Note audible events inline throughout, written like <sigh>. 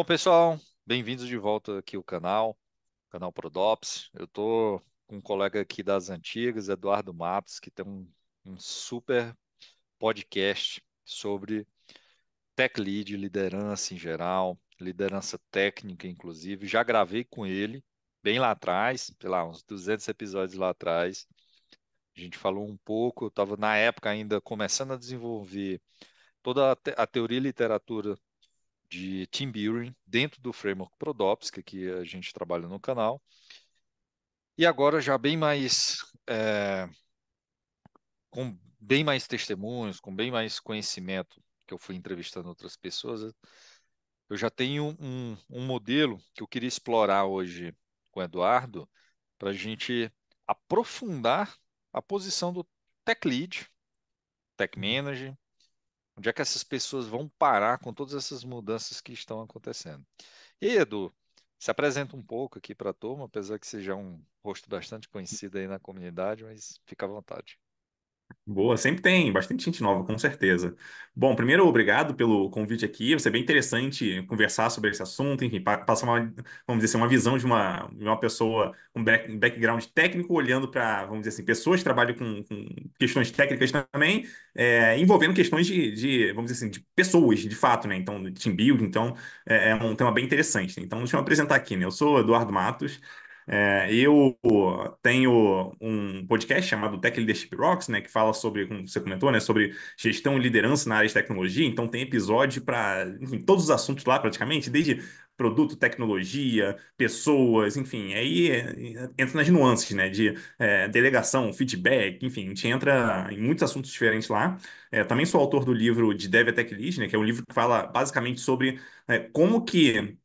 Bom, pessoal, bem-vindos de volta aqui ao canal, canal Prodops. Eu tô com um colega aqui das antigas, Eduardo Matos, que tem um, um super podcast sobre tech lead, liderança em geral, liderança técnica, inclusive. Já gravei com ele bem lá atrás, sei lá, uns 200 episódios lá atrás. A gente falou um pouco, eu estava na época ainda começando a desenvolver toda a, te a teoria e literatura de team building dentro do framework Prodops, que aqui a gente trabalha no canal. E agora já bem mais é, com bem mais testemunhos, com bem mais conhecimento que eu fui entrevistando outras pessoas, eu já tenho um, um modelo que eu queria explorar hoje com o Eduardo para a gente aprofundar a posição do tech lead, tech uhum. manager, Onde é que essas pessoas vão parar com todas essas mudanças que estão acontecendo? E aí, Edu, se apresenta um pouco aqui para a turma, apesar que seja é um rosto bastante conhecido aí na comunidade, mas fica à vontade. Boa, sempre tem bastante gente nova, com certeza. Bom, primeiro, obrigado pelo convite aqui. Vai ser bem interessante conversar sobre esse assunto, enfim, passar uma, vamos dizer assim, uma visão de uma, de uma pessoa com background técnico, olhando para, vamos dizer assim, pessoas que trabalham com, com questões técnicas também, é, envolvendo questões de, de, vamos dizer assim, de pessoas, de fato, né? Então, de team building, então é, é um tema bem interessante. Né? Então, deixa eu apresentar aqui, né? Eu sou Eduardo Matos, é, eu tenho um podcast chamado Tech Leadership Rocks, né, que fala sobre, como você comentou, né, sobre gestão e liderança na área de tecnologia. Então tem episódio para todos os assuntos lá praticamente, desde produto, tecnologia, pessoas, enfim, aí é, entra nas nuances, né, de é, delegação, feedback, enfim, a gente entra em muitos assuntos diferentes lá. É, também sou autor do livro de Dev é Tech Lead, né, que é um livro que fala basicamente sobre é, como que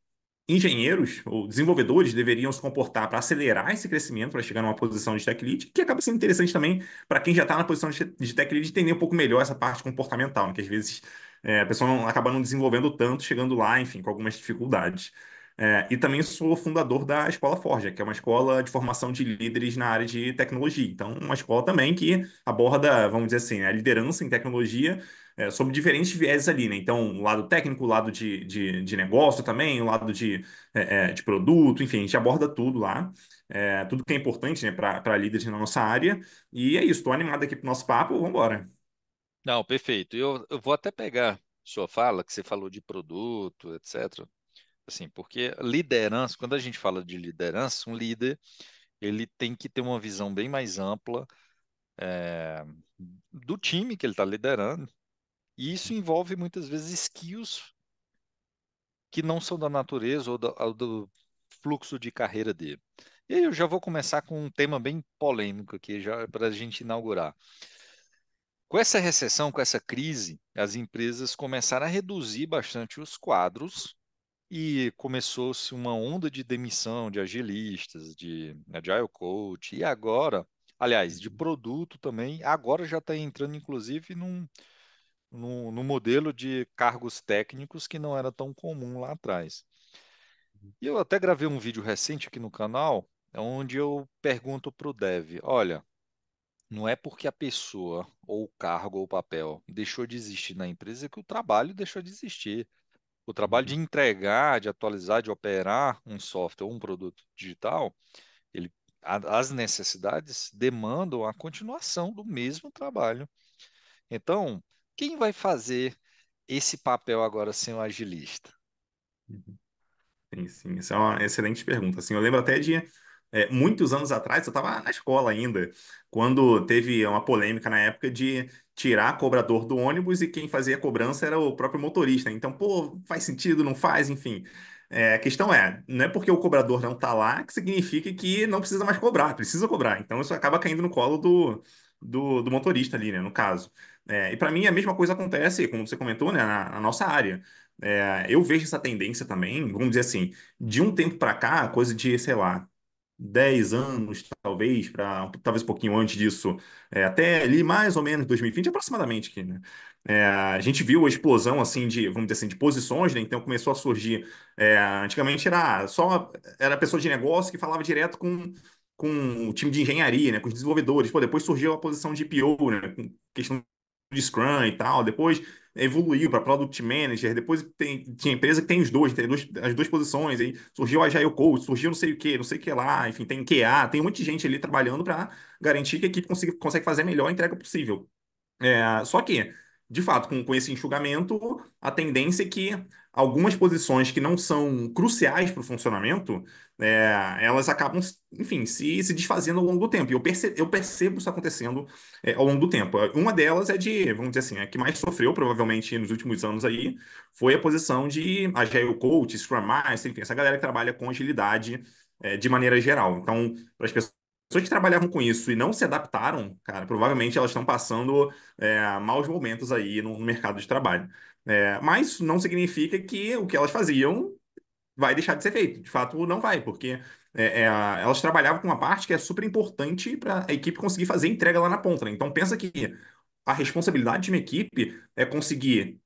engenheiros ou desenvolvedores deveriam se comportar para acelerar esse crescimento, para chegar numa posição de tech lead, que acaba sendo interessante também para quem já está na posição de tech lead entender um pouco melhor essa parte comportamental, né? que às vezes é, a pessoa não, acaba não desenvolvendo tanto, chegando lá, enfim, com algumas dificuldades. É, e também sou fundador da Escola Forja, que é uma escola de formação de líderes na área de tecnologia. Então, uma escola também que aborda, vamos dizer assim, né, a liderança em tecnologia é, sobre diferentes viéses ali, né? Então, o lado técnico, o lado de, de, de negócio também, o lado de, é, é de produto, enfim, a gente aborda tudo lá. É, tudo que é importante né, para líderes na nossa área. E é isso, estou animado aqui para o nosso papo, vamos embora. Não, perfeito. Eu, eu vou até pegar sua fala, que você falou de produto, etc. Assim, porque liderança, quando a gente fala de liderança, um líder ele tem que ter uma visão bem mais ampla é, do time que ele está liderando, e isso envolve muitas vezes skills que não são da natureza ou do, ou do fluxo de carreira dele. E aí eu já vou começar com um tema bem polêmico aqui, já para a gente inaugurar. Com essa recessão, com essa crise, as empresas começaram a reduzir bastante os quadros e começou-se uma onda de demissão de agilistas, de agile né, coach, e agora, aliás, de uhum. produto também, agora já está entrando inclusive num, no, no modelo de cargos técnicos que não era tão comum lá atrás. Uhum. E eu até gravei um vídeo recente aqui no canal, é onde eu pergunto para o dev: olha, não é porque a pessoa, ou o cargo, ou o papel deixou de existir na empresa que o trabalho deixou de existir. O trabalho de uhum. entregar, de atualizar, de operar um software ou um produto digital, ele, as necessidades demandam a continuação do mesmo trabalho. Então, quem vai fazer esse papel agora sem o agilista? Uhum. Sim, sim, isso é uma excelente pergunta. Assim, eu lembro até de é, muitos anos atrás, eu estava na escola ainda, quando teve uma polêmica na época de tirar cobrador do ônibus e quem fazia a cobrança era o próprio motorista. Então, pô, faz sentido, não faz, enfim. É, a questão é, não é porque o cobrador não está lá que significa que não precisa mais cobrar, precisa cobrar. Então, isso acaba caindo no colo do, do, do motorista ali, né, no caso. É, e para mim a mesma coisa acontece, como você comentou, né, na, na nossa área. É, eu vejo essa tendência também, vamos dizer assim, de um tempo para cá, coisa de, sei lá, 10 anos, talvez, para talvez um pouquinho antes disso, é, até ali mais ou menos 2020, aproximadamente aqui, né? É, a gente viu a explosão assim de, vamos dizer assim, de posições, né? Então começou a surgir. É, antigamente era só era pessoa de negócio que falava direto com, com o time de engenharia, né? Com os desenvolvedores. Pô, depois surgiu a posição de PO, né? Com questão de Scrum e tal, depois evoluiu para Product Manager, depois tem, tinha empresa que tem os dois, tem dois, as duas posições, aí surgiu a Agile Coach, surgiu não sei o que, não sei o que lá, enfim, tem QA, tem um monte de gente ali trabalhando para garantir que a equipe consiga, consegue fazer a melhor entrega possível. É, só que, de fato, com, com esse enxugamento, a tendência é que algumas posições que não são cruciais para o funcionamento é, elas acabam, enfim, se, se desfazendo ao longo do tempo. E eu, perce, eu percebo isso acontecendo é, ao longo do tempo. Uma delas é de, vamos dizer assim, a que mais sofreu, provavelmente, nos últimos anos aí, foi a posição de Agile Coach, Scrum Master, enfim, essa galera que trabalha com agilidade é, de maneira geral. Então, para as pessoas pessoas que trabalhavam com isso e não se adaptaram, cara, provavelmente elas estão passando é, maus momentos aí no, no mercado de trabalho. É, mas não significa que o que elas faziam vai deixar de ser feito. De fato, não vai, porque é, é, elas trabalhavam com uma parte que é super importante para a equipe conseguir fazer entrega lá na ponta. Né? Então, pensa que a responsabilidade de uma equipe é conseguir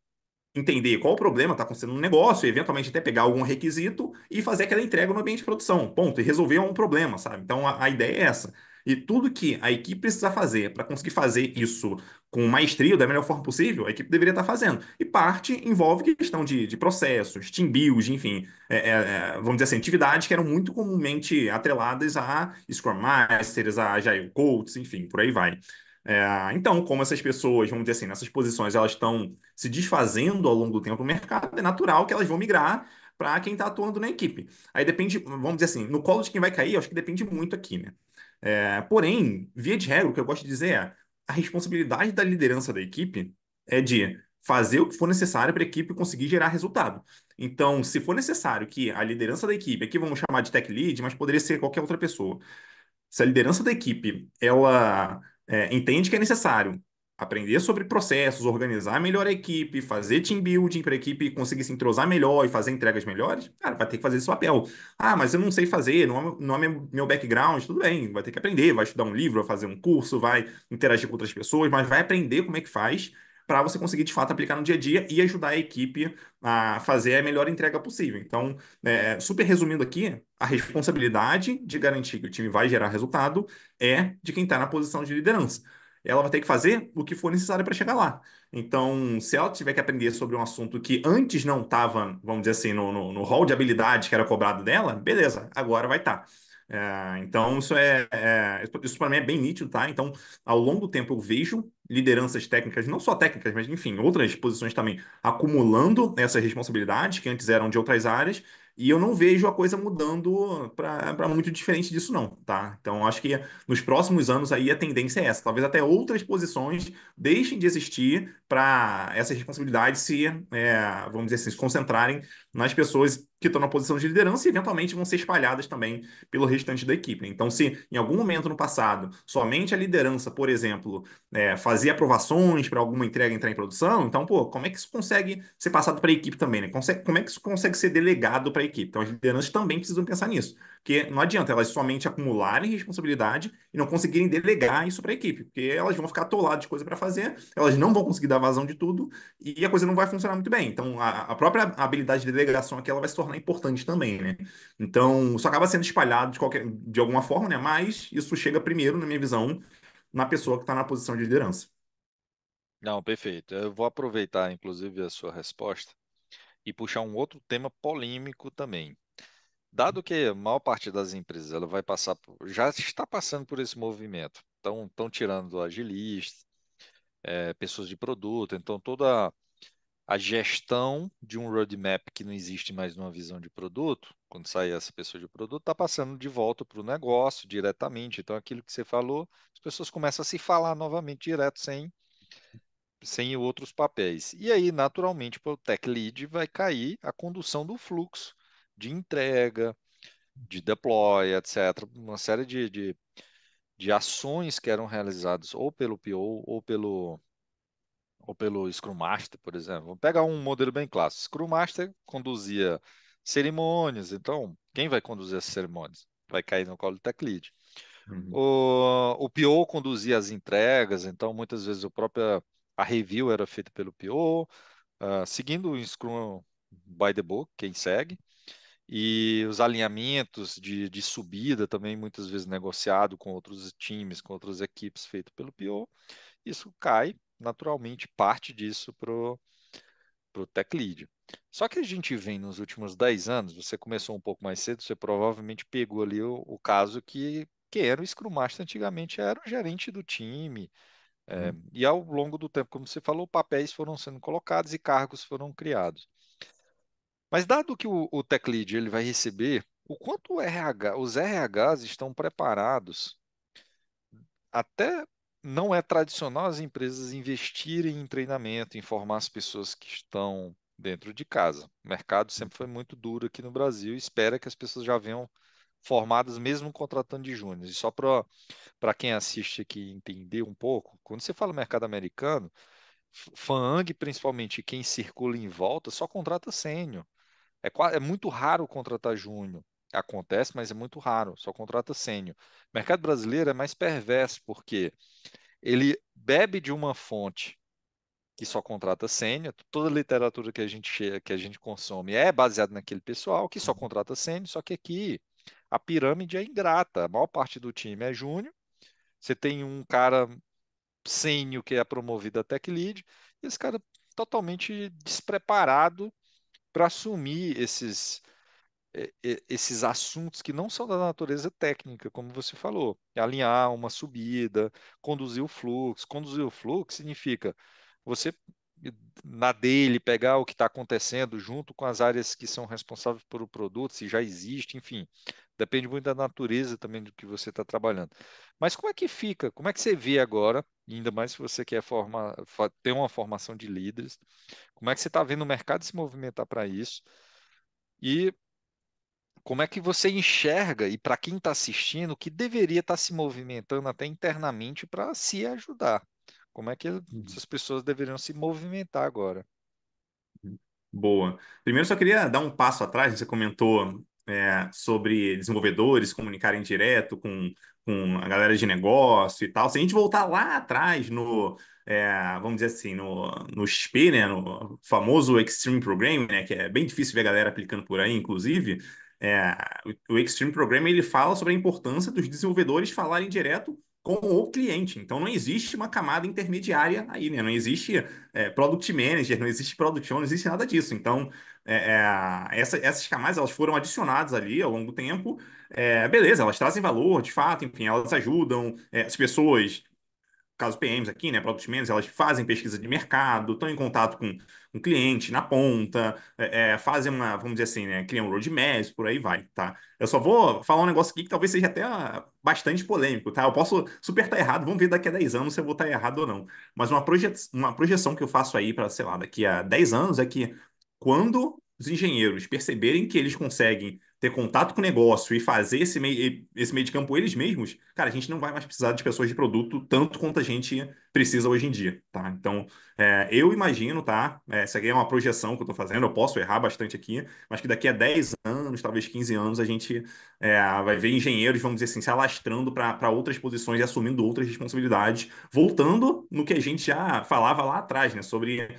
entender qual o problema está acontecendo no negócio, eventualmente até pegar algum requisito e fazer aquela entrega no ambiente de produção, ponto, e resolver um problema, sabe? Então, a, a ideia é essa. E tudo que a equipe precisa fazer para conseguir fazer isso com maestria, da melhor forma possível, a equipe deveria estar tá fazendo. E parte envolve questão de, de processos, team build, enfim, é, é, é, vamos dizer assim, atividades que eram muito comumente atreladas a Scrum Masters, a Agile Coaches, enfim, por aí vai. É, então, como essas pessoas, vamos dizer assim, nessas posições, elas estão se desfazendo ao longo do tempo no mercado, é natural que elas vão migrar para quem está atuando na equipe. Aí depende, vamos dizer assim, no colo de quem vai cair, acho que depende muito aqui, né? É, porém, via de regra, o que eu gosto de dizer é a responsabilidade da liderança da equipe é de fazer o que for necessário para a equipe conseguir gerar resultado. Então, se for necessário que a liderança da equipe, aqui vamos chamar de tech lead, mas poderia ser qualquer outra pessoa, se a liderança da equipe ela é, entende que é necessário aprender sobre processos, organizar melhor a equipe, fazer team building para a equipe conseguir se entrosar melhor e fazer entregas melhores, cara, vai ter que fazer esse papel. Ah, mas eu não sei fazer, não é, não é meu background, tudo bem, vai ter que aprender, vai estudar um livro, vai fazer um curso, vai interagir com outras pessoas, mas vai aprender como é que faz para você conseguir de fato aplicar no dia a dia e ajudar a equipe a fazer a melhor entrega possível. Então, é, super resumindo aqui, a responsabilidade de garantir que o time vai gerar resultado é de quem está na posição de liderança ela vai ter que fazer o que for necessário para chegar lá. Então, se ela tiver que aprender sobre um assunto que antes não estava, vamos dizer assim, no, no, no hall de habilidades que era cobrado dela, beleza, agora vai estar. Tá. É, então, isso é, é isso para mim é bem nítido, tá? Então, ao longo do tempo eu vejo lideranças técnicas, não só técnicas, mas enfim, outras posições também, acumulando essas responsabilidades que antes eram de outras áreas e eu não vejo a coisa mudando para muito diferente disso, não, tá? Então, acho que nos próximos anos aí a tendência é essa. Talvez até outras posições deixem de existir para essas responsabilidades se, é, vamos dizer assim, se concentrarem nas pessoas que estão na posição de liderança e eventualmente vão ser espalhadas também pelo restante da equipe. Né? Então, se em algum momento no passado somente a liderança, por exemplo, é, fazia aprovações para alguma entrega entrar em produção, então, pô, como é que isso consegue ser passado para a equipe também? Né? como é que isso consegue ser delegado para a equipe? Então, as lideranças também precisam pensar nisso. Porque não adianta elas somente acumularem responsabilidade e não conseguirem delegar isso para a equipe, porque elas vão ficar atoladas de coisa para fazer, elas não vão conseguir dar vazão de tudo e a coisa não vai funcionar muito bem. Então, a, a própria habilidade de delegação aqui ela vai se tornar importante também, né? Então, isso acaba sendo espalhado de, qualquer, de alguma forma, né? Mas isso chega primeiro, na minha visão, na pessoa que está na posição de liderança. Não, perfeito. Eu vou aproveitar, inclusive, a sua resposta e puxar um outro tema polêmico também, dado que a maior parte das empresas ela vai passar, já está passando por esse movimento, estão, estão tirando agilistas, é, pessoas de produto, então toda a gestão de um roadmap que não existe mais numa visão de produto, quando sai essa pessoa de produto, está passando de volta para o negócio diretamente. Então, aquilo que você falou, as pessoas começam a se falar novamente direto, sem, sem outros papéis. E aí, naturalmente, para o tech lead vai cair a condução do fluxo de entrega, de deploy, etc. Uma série de, de, de ações que eram realizadas ou pelo PO ou pelo ou pelo Scrum Master, por exemplo. Vamos pegar um modelo bem clássico. Scrum Master conduzia cerimônias, então quem vai conduzir as cerimônias? Vai cair no colo do Tech Lead. Uhum. O, o PO conduzia as entregas, então muitas vezes o próprio, a review era feita pelo PO, uh, ah, seguindo o Scrum by the book, quem segue e os alinhamentos de, de, subida também muitas vezes negociado com outros times, com outras equipes feito pelo PO, isso cai naturalmente parte disso para o tech lead. Só que a gente vem nos últimos 10 anos, você começou um pouco mais cedo, você provavelmente pegou ali o, o caso que, que era o Scrum Master antigamente, era o gerente do time, é, e ao longo do tempo, como você falou, papéis foram sendo colocados e cargos foram criados. Mas dado que o, o tech lead ele vai receber, o quanto o RH, os RHs estão preparados até não é tradicional as empresas investirem em treinamento, em formar as pessoas que estão dentro de casa. O mercado sempre foi muito duro aqui no Brasil e espera que as pessoas já venham formadas, mesmo contratando de júnior. E só para quem assiste aqui entender um pouco, quando você fala mercado americano, FANG, principalmente quem circula em volta, só contrata sênior. É, é muito raro contratar júnior. Acontece, mas é muito raro, só contrata sênior. O mercado brasileiro é mais perverso, porque ele bebe de uma fonte que só contrata sênior, toda a literatura que a gente que a gente consome é baseada naquele pessoal que só contrata sênior, só que aqui a pirâmide é ingrata, a maior parte do time é júnior, você tem um cara sênior que é promovido a tech lead, e esse cara totalmente despreparado para assumir esses, eh, eh, esses assuntos que não são da natureza técnica, como você falou, alinhar uma subida, conduzir o fluxo. Conduzir o fluxo significa você na dele pegar o que está acontecendo junto com as áreas que são responsáveis pelo produto, se já existe, enfim, Depende muito da natureza também do que você está trabalhando. Mas como é que fica? Como é que você vê agora, ainda mais se você quer formar, ter uma formação de líderes, como é que você está vendo o mercado se movimentar para isso? E como é que você enxerga, e para quem está assistindo, que deveria estar tá se movimentando até internamente para se ajudar? Como é que uhum. essas pessoas deveriam se movimentar agora? Boa. Primeiro, só queria dar um passo atrás. Né, você comentou é, sobre desenvolvedores comunicarem direto com, com a galera de negócio e tal. Se a gente voltar lá atrás no, é, vamos dizer assim, no, no XP, né, no famoso Extreme Program né, que é bem difícil ver a galera aplicando por aí, inclusive, é, o, Extreme Program ele fala sobre a importância dos desenvolvedores falarem direto com o cliente. Então não existe uma camada intermediária aí, né? Não existe é, product manager, não existe product owner, não existe nada disso. Então é, é, essa, essas camadas elas foram adicionadas ali ao longo do tempo. É, beleza, elas trazem valor, de fato, enfim, elas ajudam é, as pessoas caso PMs aqui, né, produtos menos, elas fazem pesquisa de mercado, estão em contato com um cliente na ponta, é, é, fazem uma, vamos dizer assim, né, criam um roadmaps, por aí vai, tá? Eu só vou falar um negócio aqui que talvez seja até ah, bastante polêmico, tá? Eu posso super estar tá errado, vamos ver daqui a 10 anos se eu vou estar tá errado ou não. Mas uma, proje uma projeção que eu faço aí para, sei lá, daqui a 10 anos é que quando os engenheiros perceberem que eles conseguem ter contato com o negócio e fazer esse meio, esse meio de campo eles mesmos, cara, a gente não vai mais precisar de pessoas de produto tanto quanto a gente precisa hoje em dia, tá? Então, é, eu imagino, tá? É, essa aqui é uma projeção que eu tô fazendo, eu posso errar bastante aqui, mas que daqui a 10 anos, talvez 15 anos, a gente é, vai ver engenheiros, vamos dizer assim, se alastrando para outras posições e assumindo outras responsabilidades, voltando no que a gente já falava lá atrás, né? Sobre, é,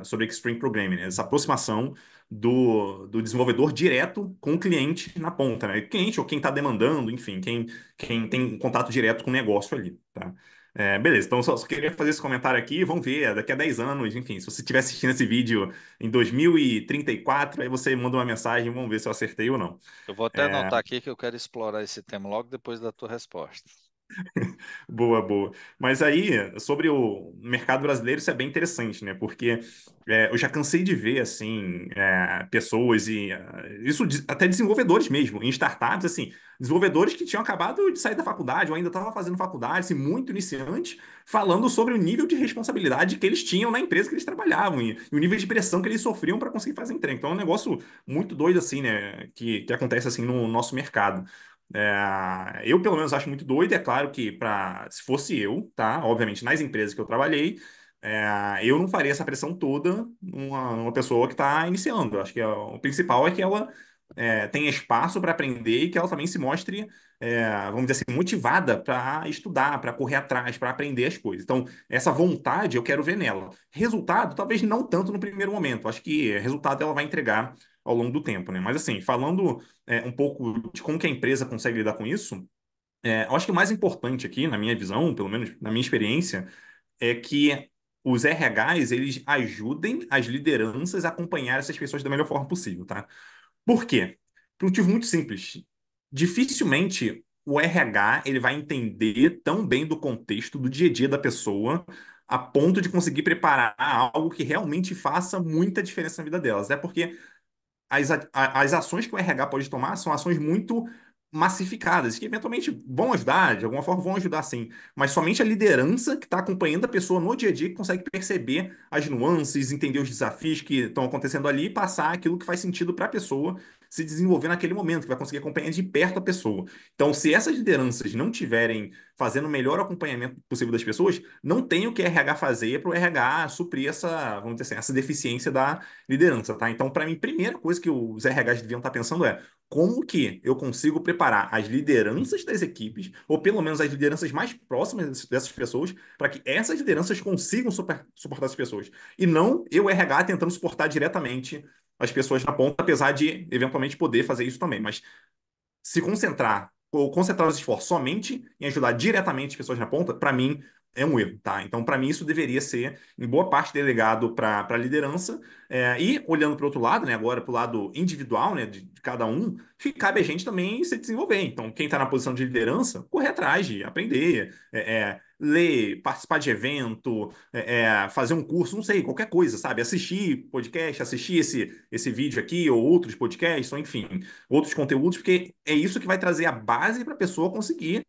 é sobre Extreme Programming, né? essa aproximação do, do desenvolvedor direto com o cliente na ponta, né? O cliente ou quem está demandando, enfim, quem, quem tem contato direto com o negócio ali, tá? É, beleza, então só, só, queria fazer esse comentário aqui, vamos ver, é, daqui a 10 anos, enfim, se você estiver assistindo esse vídeo em 2034, aí você manda uma mensagem, vamos ver se eu acertei ou não. Eu vou até é... anotar aqui que eu quero explorar esse tema logo depois da tua resposta. <laughs> Boa, boa. Mas aí, sobre o mercado brasileiro, isso é bem interessante, né? Porque é, eu já cansei de ver, assim, é, pessoas e... Eh, isso até desenvolvedores mesmo, em startups, assim, desenvolvedores que tinham acabado de sair da faculdade ou ainda estavam fazendo faculdade, assim, muito iniciantes, falando sobre o nível de responsabilidade que eles tinham na empresa que eles trabalhavam e, e o nível de pressão que eles sofriam para conseguir fazer entrega. Então é um negócio muito doido, assim, né? Que, que acontece, assim, no nosso mercado. É, eu, pelo menos, acho muito doido. É claro que, pra, se fosse eu, tá? Obviamente, nas empresas que eu trabalhei, é, eu não faria essa pressão toda numa, numa pessoa que está iniciando. acho que é, o principal é que ela é, tenha espaço para aprender e que ela também se mostre, é, vamos dizer assim, motivada para estudar, para correr atrás, para aprender as coisas. Então, essa vontade eu quero ver nela. Resultado, talvez não tanto no primeiro momento. Acho que resultado ela vai entregar ao longo do tempo, né? Mas assim, falando é, um pouco de como que a empresa consegue lidar com isso, é, eu acho que o mais importante aqui, na minha visão, pelo menos na minha experiência, é que os RHs, eles ajudem as lideranças a acompanhar essas pessoas da melhor forma possível, tá? Por quê? Por um motivo muito simples. Dificilmente o RH ele vai entender tão bem do contexto do dia a dia da pessoa a ponto de conseguir preparar algo que realmente faça muita diferença na vida delas. É porque as, as ações que o RH pode tomar são ações muito massificadas, que eventualmente vão ajudar, de alguma forma vão ajudar sim, mas somente a liderança que está acompanhando a pessoa no dia a dia que consegue perceber as nuances, entender os desafios que estão acontecendo ali e passar aquilo que faz sentido para a pessoa se desenvolver naquele momento, que vai conseguir acompanhar de perto a pessoa. Então, se essas lideranças não tiverem fazendo o melhor acompanhamento possível das pessoas, não tem o que RH fazer para o RH suprir essa, vamos dizer assim, essa deficiência da liderança, tá? Então, para mim, a primeira coisa que os RHs deviam estar pensando é como que eu consigo preparar as lideranças das equipes, ou pelo menos as lideranças mais próximas dessas pessoas, para que essas lideranças consigam suportar as pessoas. E não eu, RH, tentando suportar diretamente as pessoas na ponta, apesar de eventualmente poder fazer isso também. Mas se concentrar ou concentrar os esforços somente em ajudar diretamente as pessoas na ponta, para mim é um erro, tá? Então, para mim, isso deveria ser, em boa parte, delegado para a liderança. É, e, olhando para o outro lado, né, agora para o lado individual, né, de, de, cada um, cabe a gente também se desenvolver. Então, quem está na posição de liderança, correr atrás de aprender, é, é, ler, participar de evento, é, é, fazer um curso, não sei, qualquer coisa, sabe? Assistir podcast, assistir esse, esse vídeo aqui, ou outros podcasts, ou enfim, outros conteúdos, porque é isso que vai trazer a base para a pessoa conseguir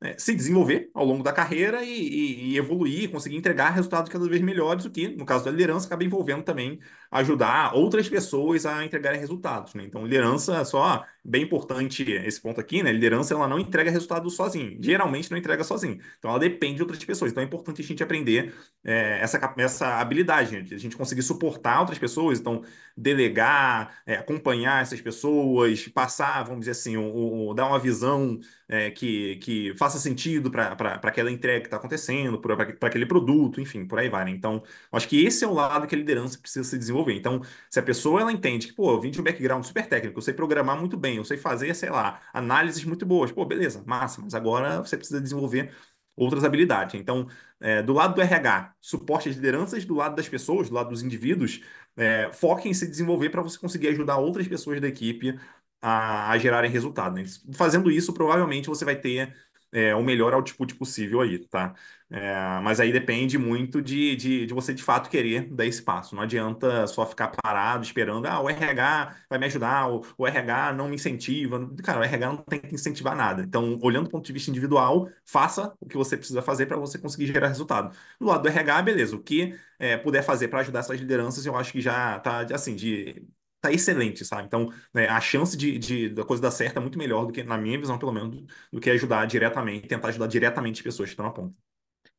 né, se desenvolver ao longo da carreira e, e, e, evoluir, conseguir entregar resultados cada vez melhores, o que, no caso da liderança, acaba envolvendo também ajudar outras pessoas a entregarem resultados, né? Então, liderança só bem importante esse ponto aqui, né? Liderança ela não entrega resultados sozinha, geralmente não entrega sozinha. Então, ela depende de outras pessoas. Então, é importante a gente aprender é, essa, essa habilidade, né? a gente conseguir suportar outras pessoas, então delegar, é, acompanhar essas pessoas, passar, vamos dizer assim, o, o dar uma visão é, que, que faça sentido para aquela entrega que está acontecendo, para aquele produto, enfim, por aí vai. Né? Então, acho que esse é o lado que a liderança precisa se desenvolver desenvolver. Então, se a pessoa ela entende que, pô, eu vim de um background super técnico, eu sei programar muito bem, eu sei fazer, sei lá, análises muito boas, pô, beleza, massa, mas agora você precisa desenvolver outras habilidades. Então, é, do lado do RH, suporte às lideranças, do lado das pessoas, do lado dos indivíduos, é, foque em se desenvolver para você conseguir ajudar outras pessoas da equipe a, a gerarem resultado. Né? Fazendo isso, provavelmente você vai ter é, o melhor output tipo possível aí, tá? É, mas aí depende muito de, de, de, você de fato querer dar espaço. Não adianta só ficar parado esperando, ah, o RH vai me ajudar, o, o RH não me incentiva. Cara, o RH não tem que incentivar nada. Então, olhando do ponto de vista individual, faça o que você precisa fazer para você conseguir gerar resultado. Do lado do RH, beleza, o que é, puder fazer para ajudar essas lideranças, eu acho que já tá assim, de tá excelente, sabe? Então, né, a chance de, de, da coisa dar certo é muito melhor do que, na minha visão, pelo menos, do, que ajudar diretamente, tentar ajudar diretamente pessoas que estão na ponta.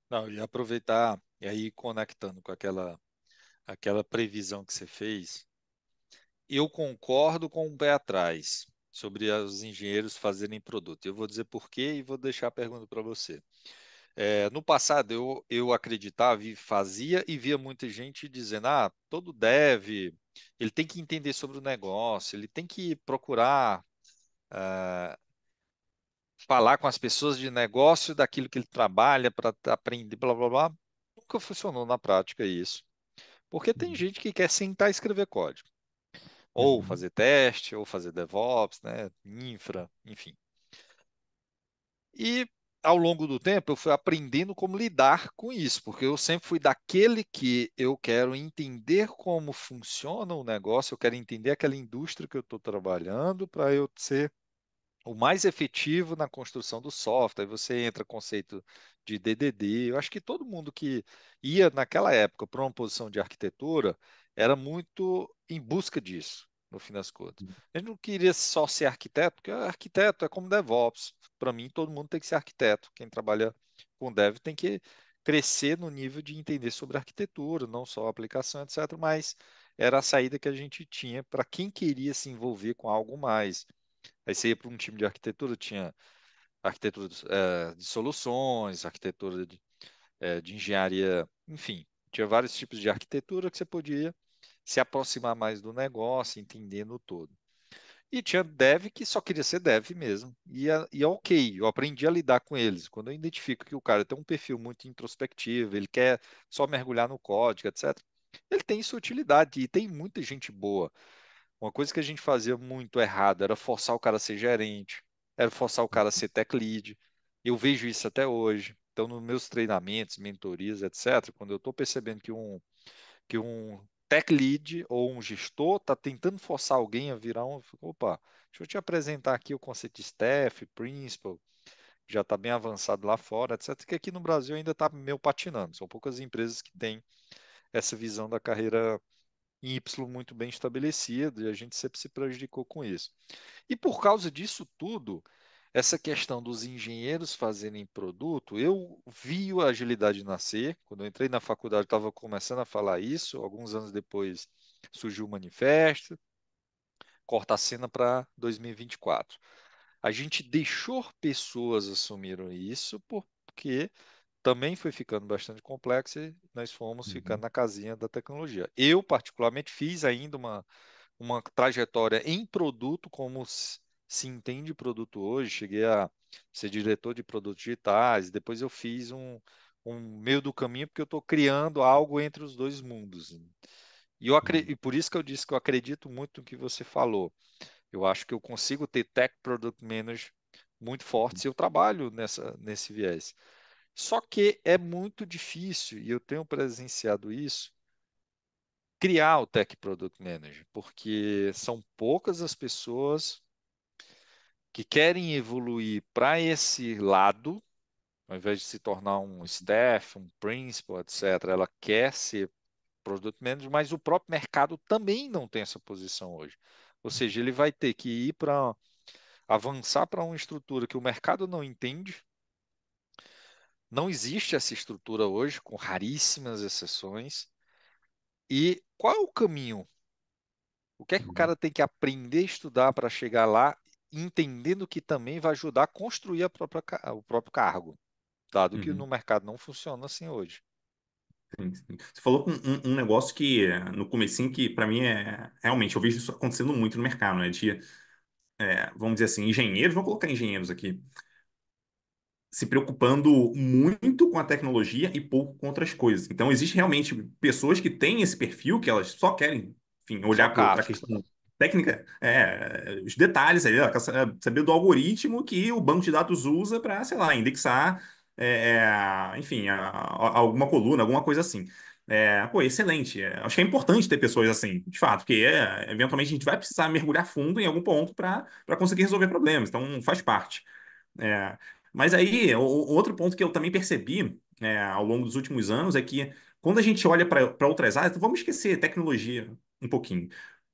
Não, e aproveitar e aí conectando com aquela aquela previsão que você fez, eu concordo com o um pé atrás sobre os engenheiros fazerem produto. Eu vou dizer por quê e vou deixar a pergunta para você. É, no passado, eu, eu acreditava e fazia e via muita gente dizendo: ah, todo dev, ele tem que entender sobre o negócio, ele tem que procurar uh, falar com as pessoas de negócio daquilo que ele trabalha para aprender, blá blá blá. Nunca funcionou na prática isso. Porque tem uhum. gente que quer sentar e escrever código. Ou uhum. fazer teste, ou fazer DevOps, né? infra, enfim. E ao longo do tempo, eu fui aprendendo como lidar com isso, porque eu sempre fui daquele que eu quero entender como funciona o negócio, eu quero entender aquela indústria que eu estou trabalhando para eu ser o mais efetivo na construção do software. Aí você entra conceito de DDD. Eu acho que todo mundo que ia naquela época para uma posição de arquitetura era muito em busca disso no fim das contas. Uhum. A gente não queria só ser arquiteto, porque arquiteto é como DevOps. Para mim, todo mundo tem que ser arquiteto. Quem trabalha com Dev tem que crescer no nível de entender sobre arquitetura, não só aplicação, etc. Mas era a saída que a gente tinha para quem queria se envolver com algo mais. Aí você ia para um time de arquitetura, tinha arquitetura é, de soluções, arquitetura de, é, de engenharia, enfim, tinha vários tipos de arquitetura que você podia se aproximar mais do negócio, entendendo todo. E tinha dev que só queria ser dev mesmo. E, e é ok, eu aprendi a lidar com eles. Quando eu identifico que o cara tem um perfil muito introspectivo, ele quer só mergulhar no código, etc., ele tem sua utilidade e tem muita gente boa. Uma coisa que a gente fazia muito errado era forçar o cara a ser gerente, era forçar o cara a ser tech lead. Eu vejo isso até hoje. Então, nos meus treinamentos, mentorias, etc., quando eu estou percebendo que um, que um tech lead ou um gestor está tentando forçar alguém a virar um. Opa, deixa eu te apresentar aqui o conceito de staff, principal, já está bem avançado lá fora, etc. Que aqui no Brasil ainda está meio patinando. São poucas empresas que têm essa visão da carreira em Y muito bem estabelecida e a gente sempre se prejudicou com isso. E por causa disso tudo, essa questão dos engenheiros fazerem produto, eu vi a agilidade nascer. Quando eu entrei na faculdade, estava começando a falar isso. Alguns anos depois surgiu o manifesto. Corta a cena para 2024. A gente deixou pessoas assumirem isso porque também foi ficando bastante complexo e nós fomos uhum. ficando na casinha da tecnologia. Eu, particularmente, fiz ainda uma, uma trajetória em produto como se entende produto hoje, cheguei a ser diretor de produtos digitais, depois eu fiz um, um meio do caminho, porque eu estou criando algo entre os dois mundos. E, eu acredito, uhum. e por isso que eu disse que eu acredito muito no que você falou. Eu acho que eu consigo ter Tech Product Manager muito forte se eu trabalho nessa, nesse viés. Só que é muito difícil, e eu tenho presenciado isso, criar o Tech Product Manager, porque são poucas as pessoas que querem evoluir para esse lado, ao invés de se tornar um staff, um principal, etc., ela quer ser product manager, mas o próprio mercado também não tem essa posição hoje. Ou seja, ele vai ter que ir para avançar para uma estrutura que o mercado não entende. Não existe essa estrutura hoje, com raríssimas exceções. E qual é o caminho? O que é que o uhum. cara tem que aprender a estudar para chegar lá entendendo que também vai ajudar a construir a própria, o próprio cargo, dado uhum. que no mercado não funciona assim hoje. Sim, sim. Você falou um, um, negócio que no comecinho que para mim é realmente eu vejo isso acontecendo muito no mercado, né? De, é, vamos dizer assim, engenheiros, vamos colocar engenheiros aqui, se preocupando muito com a tecnologia e pouco com outras coisas. Então existe realmente pessoas que têm esse perfil que elas só querem, enfim, olhar para a questão técnica, é, os detalhes aí, saber do algoritmo que o banco de dados usa para, sei lá, indexar, é, é, enfim, a, a, alguma coluna, alguma coisa assim. É, pô, excelente. É, acho que é importante ter pessoas assim, de fato, porque é, eventualmente a gente vai precisar mergulhar fundo em algum ponto para conseguir resolver problemas, então faz parte. mas aí, o, outro ponto que eu também percebi ao longo dos últimos anos é que quando a gente olha para outras áreas, então vamos esquecer tecnologia um pouquinho.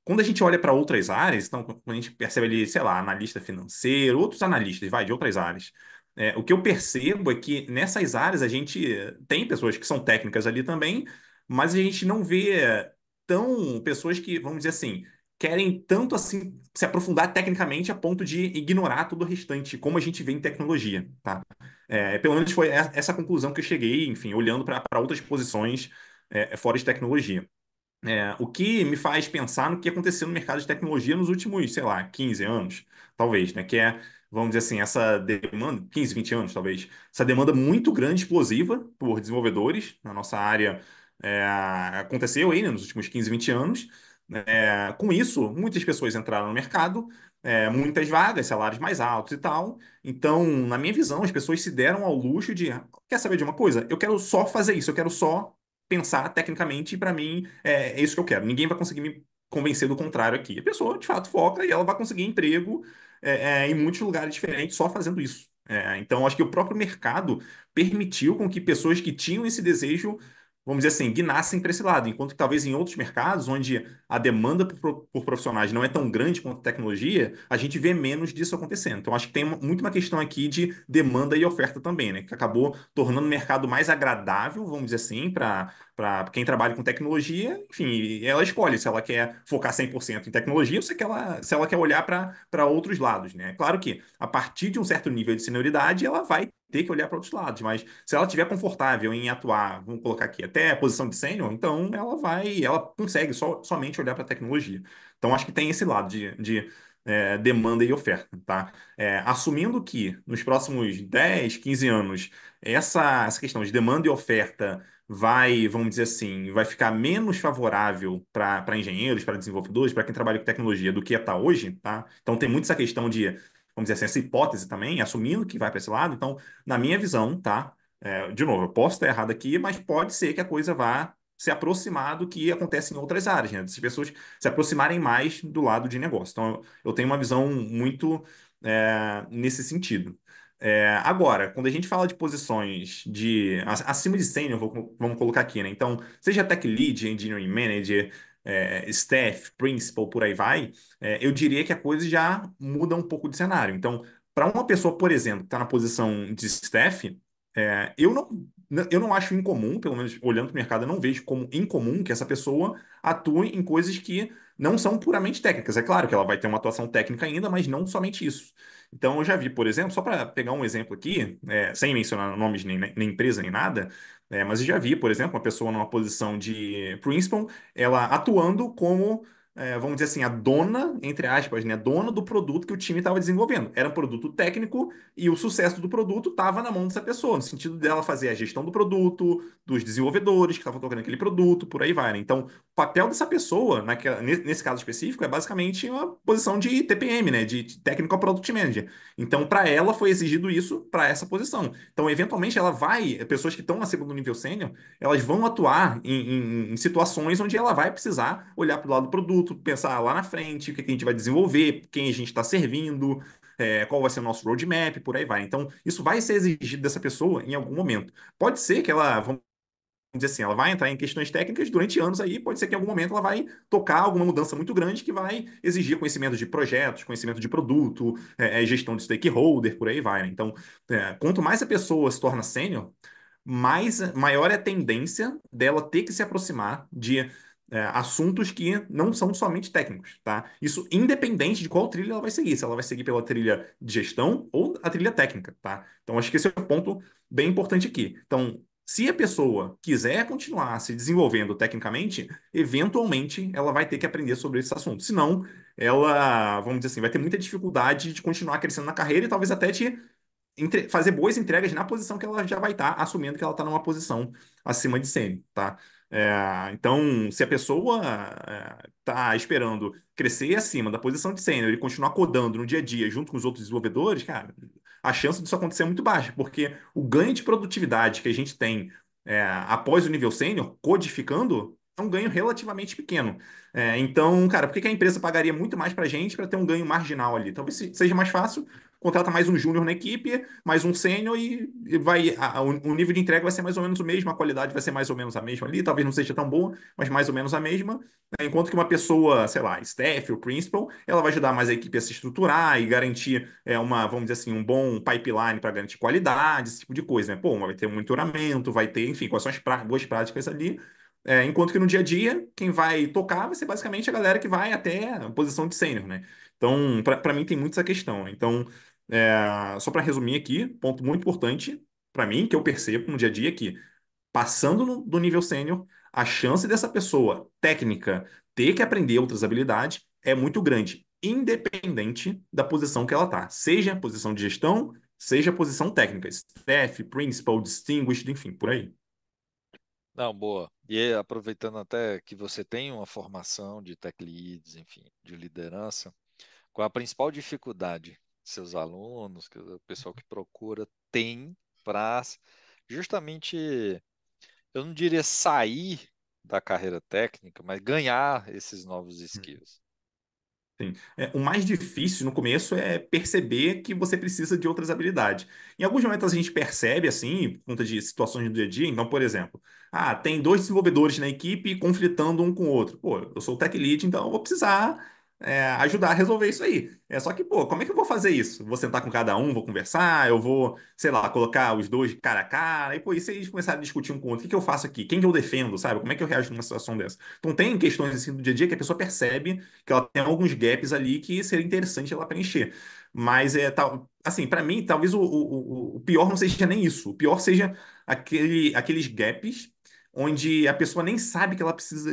Quando a gente olha para outras áreas, então, quando a gente percebe ali, sei lá, analista financeiro, outros analistas, vai, de outras áreas, é, o que eu percebo é que nessas áreas a gente tem pessoas que são técnicas ali também, mas a gente não vê tão pessoas que, vamos dizer assim, querem tanto assim se aprofundar tecnicamente a ponto de ignorar tudo o restante, como a gente vê em tecnologia, tá? É, pelo menos foi essa conclusão que eu cheguei, enfim, olhando para outras posições é, fora de tecnologia. É, o que me faz pensar no que aconteceu no mercado de tecnologia nos últimos, sei lá, 15 anos, talvez, né? Que é, vamos dizer assim, essa demanda, 15, 20 anos, talvez, essa demanda muito grande, explosiva, por desenvolvedores na nossa área é, aconteceu aí né, nos últimos 15, 20 anos. É, com isso, muitas pessoas entraram no mercado, é, muitas vagas, salários mais altos e tal. Então, na minha visão, as pessoas se deram ao luxo de quer saber de uma coisa? Eu quero só fazer isso, eu quero só pensar tecnicamente, e para mim é, é isso que eu quero. Ninguém vai conseguir me convencer do contrário aqui. A pessoa, de fato, foca e ela vai conseguir emprego é, é, em muitos lugares diferentes só fazendo isso. É, então, acho que o próprio mercado permitiu com que pessoas que tinham esse desejo vamos dizer assim, guinassem para esse lado, enquanto que talvez em outros mercados, onde a demanda por, profissionais não é tão grande quanto a tecnologia, a gente vê menos disso acontecendo. Então, acho que tem muito uma questão aqui de demanda e oferta também, né? Que acabou tornando o mercado mais agradável, vamos dizer assim, para para quem trabalha com tecnologia, enfim, ela escolhe se ela quer focar 100% em tecnologia ou se, ela, se ela quer olhar para outros lados, né? Claro que a partir de um certo nível de senioridade, ela vai ter que olhar para outros lados, mas se ela estiver confortável em atuar, vamos colocar aqui, até a posição de sênior, então ela vai, ela consegue so, somente olhar para a tecnologia. Então acho que tem esse lado de, de é, demanda e oferta, tá? É, assumindo que nos próximos 10, 15 anos, essa, essa questão de demanda e oferta vai, vamos dizer assim, vai ficar menos favorável para engenheiros, para desenvolvedores, para quem trabalha com tecnologia do que está hoje, tá? Então tem muito essa questão de, vamos dizer assim, essa hipótese também, assumindo que vai para esse lado. Então, na minha visão, tá? É, de novo, eu posso estar errado aqui, mas pode ser que a coisa vá se aproximar do que acontece em outras áreas, né? Dessas pessoas se aproximarem mais do lado de negócio. Então, eu tenho uma visão muito é, nesse sentido. É, agora, quando a gente fala de posições de acima de sênior, vamos colocar aqui, né? Então, seja tech lead, engineering manager, é, staff, principal, por aí vai, é, eu diria que a coisa já muda um pouco de cenário. Então, para uma pessoa, por exemplo, que está na posição de staff, é, eu não eu não acho incomum, pelo menos olhando para o mercado, eu não vejo como incomum que essa pessoa atue em coisas que não são puramente técnicas. É claro que ela vai ter uma atuação técnica ainda, mas não somente isso. Então, eu já vi, por exemplo, só para pegar um exemplo aqui, é, sem mencionar nomes nem, nem empresa nem nada, é, mas eu já vi, por exemplo, uma pessoa numa posição de principal, ela atuando como é, vamos dizer assim, a dona, entre aspas, né, dona do produto que o time estava desenvolvendo. Era um produto técnico e o sucesso do produto estava na mão dessa pessoa, no sentido dela fazer a gestão do produto, dos desenvolvedores que estavam tocando aquele produto, por aí vai. Né? Então, o papel dessa pessoa, naquela, nesse caso específico, é basicamente uma posição de TPM, né, de técnico product manager. Então, para ela foi exigido isso para essa posição. Então, eventualmente, ela vai, pessoas que estão acima do nível sênior, elas vão atuar em, em, em situações onde ela vai precisar olhar para o lado do produto, produto, pensar lá na frente, o que, a gente vai desenvolver, quem a gente está servindo, é, qual vai ser o nosso roadmap, por aí vai. Então, isso vai ser exigido dessa pessoa em algum momento. Pode ser que ela, vamos dizer assim, ela vai entrar em questões técnicas durante anos aí, pode ser que em algum momento ela vai tocar alguma mudança muito grande que vai exigir conhecimento de projetos, conhecimento de produto, é, é gestão de stakeholder, por aí vai. Né? Então, é, quanto mais a pessoa se torna sênior, mais maior é a tendência dela ter que se aproximar de é, assuntos que não são somente técnicos, tá? Isso independente de qual trilha ela vai seguir, se ela vai seguir pela trilha de gestão ou a trilha técnica, tá? Então, acho que esse é um ponto bem importante aqui. Então, se a pessoa quiser continuar se desenvolvendo tecnicamente, eventualmente ela vai ter que aprender sobre esse assunto. Senão, ela, vamos dizer assim, vai ter muita dificuldade de continuar crescendo na carreira e talvez até te entre... fazer boas entregas na posição que ela já vai estar, tá, assumindo que ela está numa posição acima de sênior, tá? É, então, se a pessoa está é, tá esperando crescer acima da posição de sênior e continuar codando no dia a dia junto com os outros desenvolvedores, cara, a chance disso acontecer é muito baixa, porque o ganho de produtividade que a gente tem é, após o nível sênior, codificando, é um ganho relativamente pequeno. É, então, cara, por que, que a empresa pagaria muito mais para a gente para ter um ganho marginal ali? Talvez seja mais fácil, contrata mais um júnior na equipe, mais um sênior e, vai a, o nível de entrega vai ser mais ou menos o mesmo, a qualidade vai ser mais ou menos a mesma ali, talvez não seja tão boa, mas mais ou menos a mesma. Né? Enquanto que uma pessoa, sei lá, staff ou principal, ela vai ajudar mais a equipe a se estruturar e garantir é, uma, vamos dizer assim, um bom pipeline para garantir qualidade, esse tipo de coisa, né? Pô, vai ter um monitoramento, vai ter, enfim, quais são as boas práticas ali é, enquanto que no dia a dia, quem vai tocar vai ser basicamente a galera que vai até a posição de sênior, né? Então, para mim tem muito essa questão. Então, é, só para resumir aqui, ponto muito importante para mim, que eu percebo no dia a dia, é que passando no, do nível sênior, a chance dessa pessoa técnica ter que aprender outras habilidades é muito grande, independente da posição que ela está, seja a posição de gestão, seja a posição técnica, staff, principal, distinguished, enfim, por aí. Não, boa. E aproveitando até que você tem uma formação de tech leads, enfim, de liderança, qual a principal dificuldade que seus alunos, que o pessoal que procura tem para justamente, eu não diria sair da carreira técnica, mas ganhar esses novos hum. skills? Sim. É, o mais difícil no começo é perceber que você precisa de outras habilidades. Em alguns momentos a gente percebe, assim, por conta de situações do dia a dia. Então, por exemplo, ah, tem dois desenvolvedores na equipe conflitando um com o outro. Pô, eu sou o tech lead, então eu vou precisar é, ajudar a resolver isso aí. É só que, pô, como é que eu vou fazer isso? Vou sentar com cada um, vou conversar, eu vou, sei lá, colocar os dois cara a cara, e pô, e se eles começarem a discutir um com o outro, o que, que eu faço aqui? Quem que eu defendo, sabe? Como é que eu reajo numa situação dessa? Então tem questões assim do dia a dia que a pessoa percebe que ela tem alguns gaps ali que seria interessante ela preencher. Mas é tal, assim, para mim, talvez o, o, o pior não seja nem isso. O pior seja aquele, aqueles gaps onde a pessoa nem sabe que ela precisa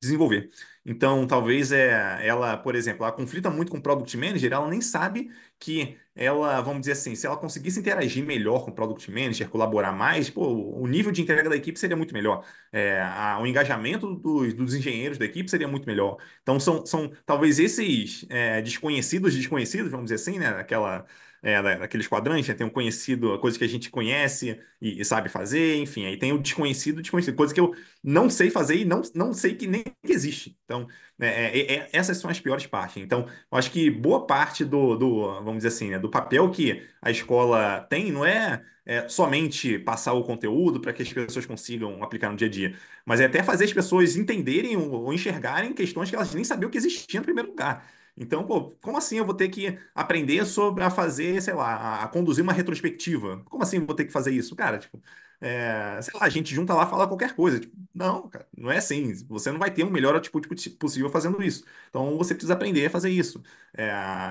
desenvolver. Então, talvez é, ela, por exemplo, ela conflita muito com o Product Manager, ela nem sabe que ela, vamos dizer assim, se ela conseguisse interagir melhor com o Product Manager, colaborar mais, pô, o nível de entrega da equipe seria muito melhor. É, a, o engajamento dos, dos, engenheiros da equipe seria muito melhor. Então, são, são talvez esses é, desconhecidos, desconhecidos, vamos dizer assim, né? Aquela é, né, daqueles quadrantes, né? tem o um conhecido, a coisa que a gente conhece e, e, sabe fazer, enfim, aí tem o desconhecido, desconhecido, coisa que eu não sei fazer e não, não sei que nem existe. Então, né, é, é, é, essas são as piores partes. Então, eu acho que boa parte do, do vamos dizer assim, né? do papel que a escola tem não é é, somente passar o conteúdo para que as pessoas consigam aplicar no dia a dia, mas é até fazer as pessoas entenderem ou, ou enxergarem questões que elas nem sabiam que existiam em primeiro lugar. Então, pô, como assim eu vou ter que aprender sobre a fazer, sei lá, a, conduzir uma retrospectiva? Como assim eu vou ter que fazer isso? Cara, tipo, é, sei lá, a gente junta lá fala qualquer coisa. Tipo, não, cara, não é assim. Você não vai ter um melhor atitude tipo, possível fazendo isso. Então você precisa aprender a fazer isso. É,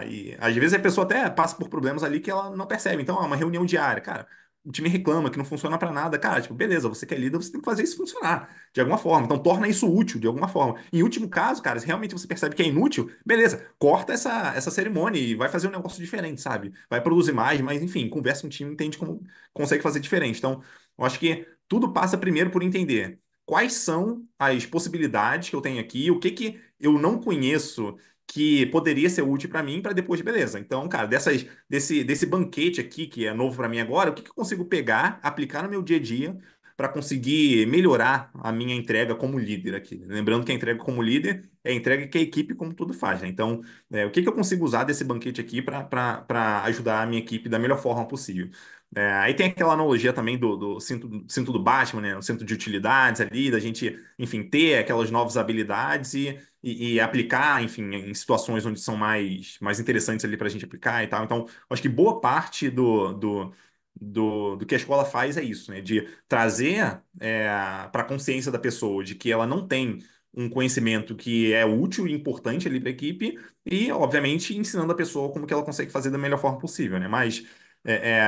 e às vezes a pessoa até passa por problemas ali que ela não percebe. Então, é uma reunião diária, cara o time reclama que não funciona para nada, cara, tipo, beleza, você que é líder, você tem que fazer isso funcionar de alguma forma. Então torna isso útil de alguma forma. Em último caso, cara, se realmente você percebe que é inútil, beleza, corta essa, essa cerimônia e vai fazer um negócio diferente, sabe? Vai produzir mais, mas enfim, conversa com o time, entende como consegue fazer diferente. Então, eu acho que tudo passa primeiro por entender quais são as possibilidades que eu tenho aqui, o que que eu não conheço que poderia ser útil para mim para depois, beleza. Então, cara, dessas, desse, desse banquete aqui, que é novo para mim agora, o que, que eu consigo pegar, aplicar no meu dia a dia para conseguir melhorar a minha entrega como líder aqui. Lembrando que a entrega como líder é a entrega que a equipe como tudo faz. Né? Então, é, o que, que eu consigo usar desse banquete aqui para ajudar a minha equipe da melhor forma possível? É, aí tem aquela analogia também do, do cinto, cinto do Batman, né? O cinto de utilidades ali, da gente, enfim, ter aquelas novas habilidades e e, e, aplicar, enfim, em situações onde são mais, mais interessantes ali para a gente aplicar e tal. Então, acho que boa parte do, do, do, do que a escola faz é isso, né? De trazer é, para a consciência da pessoa de que ela não tem um conhecimento que é útil e importante ali para a equipe e, obviamente, ensinando a pessoa como que ela consegue fazer da melhor forma possível, né? Mas, é,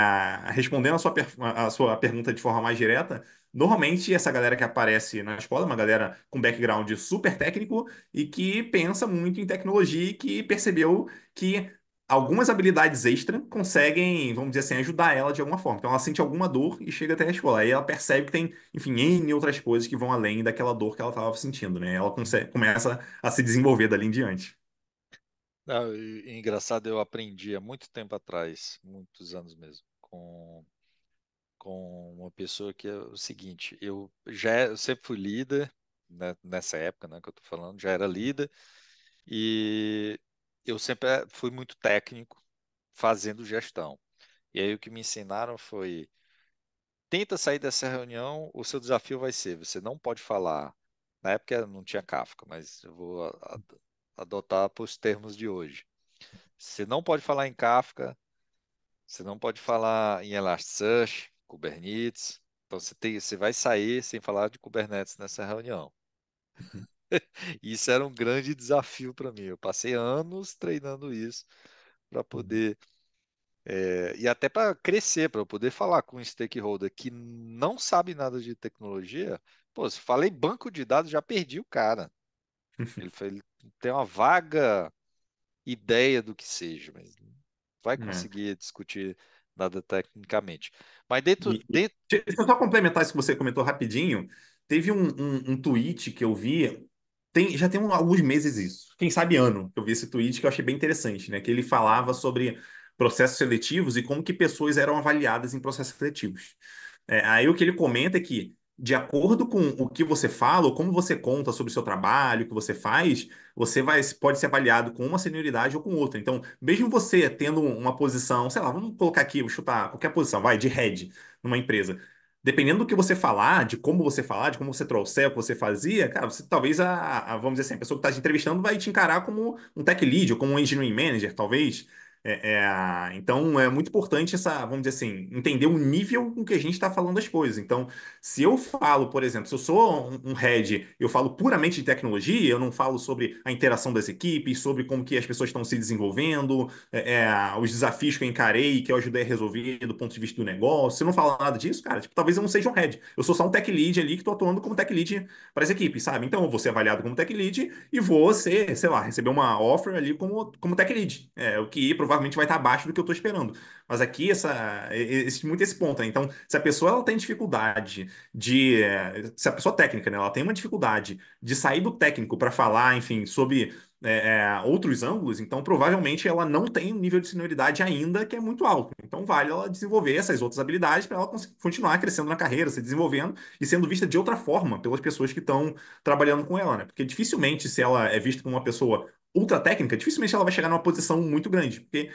é, respondendo a sua, a sua pergunta de forma mais direta, Normalmente, essa galera que aparece na escola é uma galera com background super técnico e que pensa muito em tecnologia e que percebeu que algumas habilidades extra conseguem, vamos dizer assim, ajudar ela de alguma forma. Então, ela sente alguma dor e chega até a escola. Aí ela percebe que tem, enfim, N outras coisas que vão além daquela dor que ela estava sentindo, né? Ela consegue, começa a se desenvolver dali em diante. engraçado, eu aprendi há muito tempo atrás, muitos anos mesmo, com com uma pessoa que é o seguinte, eu já eu sempre fui líder, né, nessa época né, que eu estou falando, já era uhum. líder, e eu sempre eh, fui muito técnico fazendo gestão. E aí o que me ensinaram foi, tenta sair dessa reunião, o seu desafio vai ser, você não pode falar, na época não tinha Kafka, mas eu vou adotar para os termos de hoje. Você não pode falar em Kafka, você não pode falar em Elasticsearch, Kubernetes. Então você, tem, você vai sair sem falar de Kubernetes nessa reunião. Uhum. <laughs> isso era um grande desafio para mim. Eu passei anos treinando isso para uhum. poder é, e até para crescer, para eu poder falar com um stakeholder que não sabe nada de tecnologia. Pô, se falei banco de dados, já perdi o cara. <laughs> ele, ele tem uma vaga ideia do que seja, mas não vai é. conseguir é. discutir nada tecnicamente. Mas dentro, dentro. Deixa eu só complementar isso que você comentou rapidinho. Teve um, um, um tweet que eu vi, tem, já tem um, alguns meses isso, quem sabe ano, que eu vi esse tweet que eu achei bem interessante, né? Que ele falava sobre processos seletivos e como que pessoas eram avaliadas em processos seletivos. É, aí o que ele comenta é que de acordo com o que você fala, ou como você conta sobre o seu trabalho, o que você faz, você vai, pode ser avaliado com uma senioridade ou com outra. Então, mesmo você tendo uma posição, sei lá, vamos colocar aqui, vou chutar qualquer posição, vai, de head numa empresa. Dependendo do que você falar, de como você falar, de como você trouxer o que você fazia, cara, você talvez a, a vamos dizer assim, a pessoa que está te entrevistando vai te encarar como um tech lead ou como um engineering manager, talvez. É, é, então é muito importante essa, vamos dizer assim, entender o nível com que a gente está falando as coisas. Então, se eu falo, por exemplo, se eu sou um, um head, eu falo puramente de tecnologia, eu não falo sobre a interação das equipes, sobre como que as pessoas estão se desenvolvendo, é, é, os desafios que eu encarei, que eu ajudei a resolver do ponto de vista do negócio. Se eu não falo nada disso, cara, tipo, talvez eu não seja um head. Eu sou só um tech lead ali que estou atuando como tech lead para as equipes, sabe? Então eu vou ser avaliado como tech lead e vou ser, sei lá, receber uma offer ali como, como tech lead. É, o que provavelmente vai estar abaixo do que eu estou esperando. Mas aqui essa, muito esse ponto, né? Então, se a pessoa ela tem dificuldade de. Eh, se a pessoa técnica, né, ela tem uma dificuldade de sair do técnico para falar, enfim, sobre é, é, outros ângulos, então provavelmente ela não tem um nível de senioridade ainda que é muito alto. Então vale ela desenvolver essas outras habilidades para ela continuar crescendo na carreira, se desenvolvendo e sendo vista de outra forma pelas pessoas que estão trabalhando com ela, né? Porque dificilmente se ela é vista como uma pessoa ultra técnica, dificilmente ela vai chegar numa posição muito grande, porque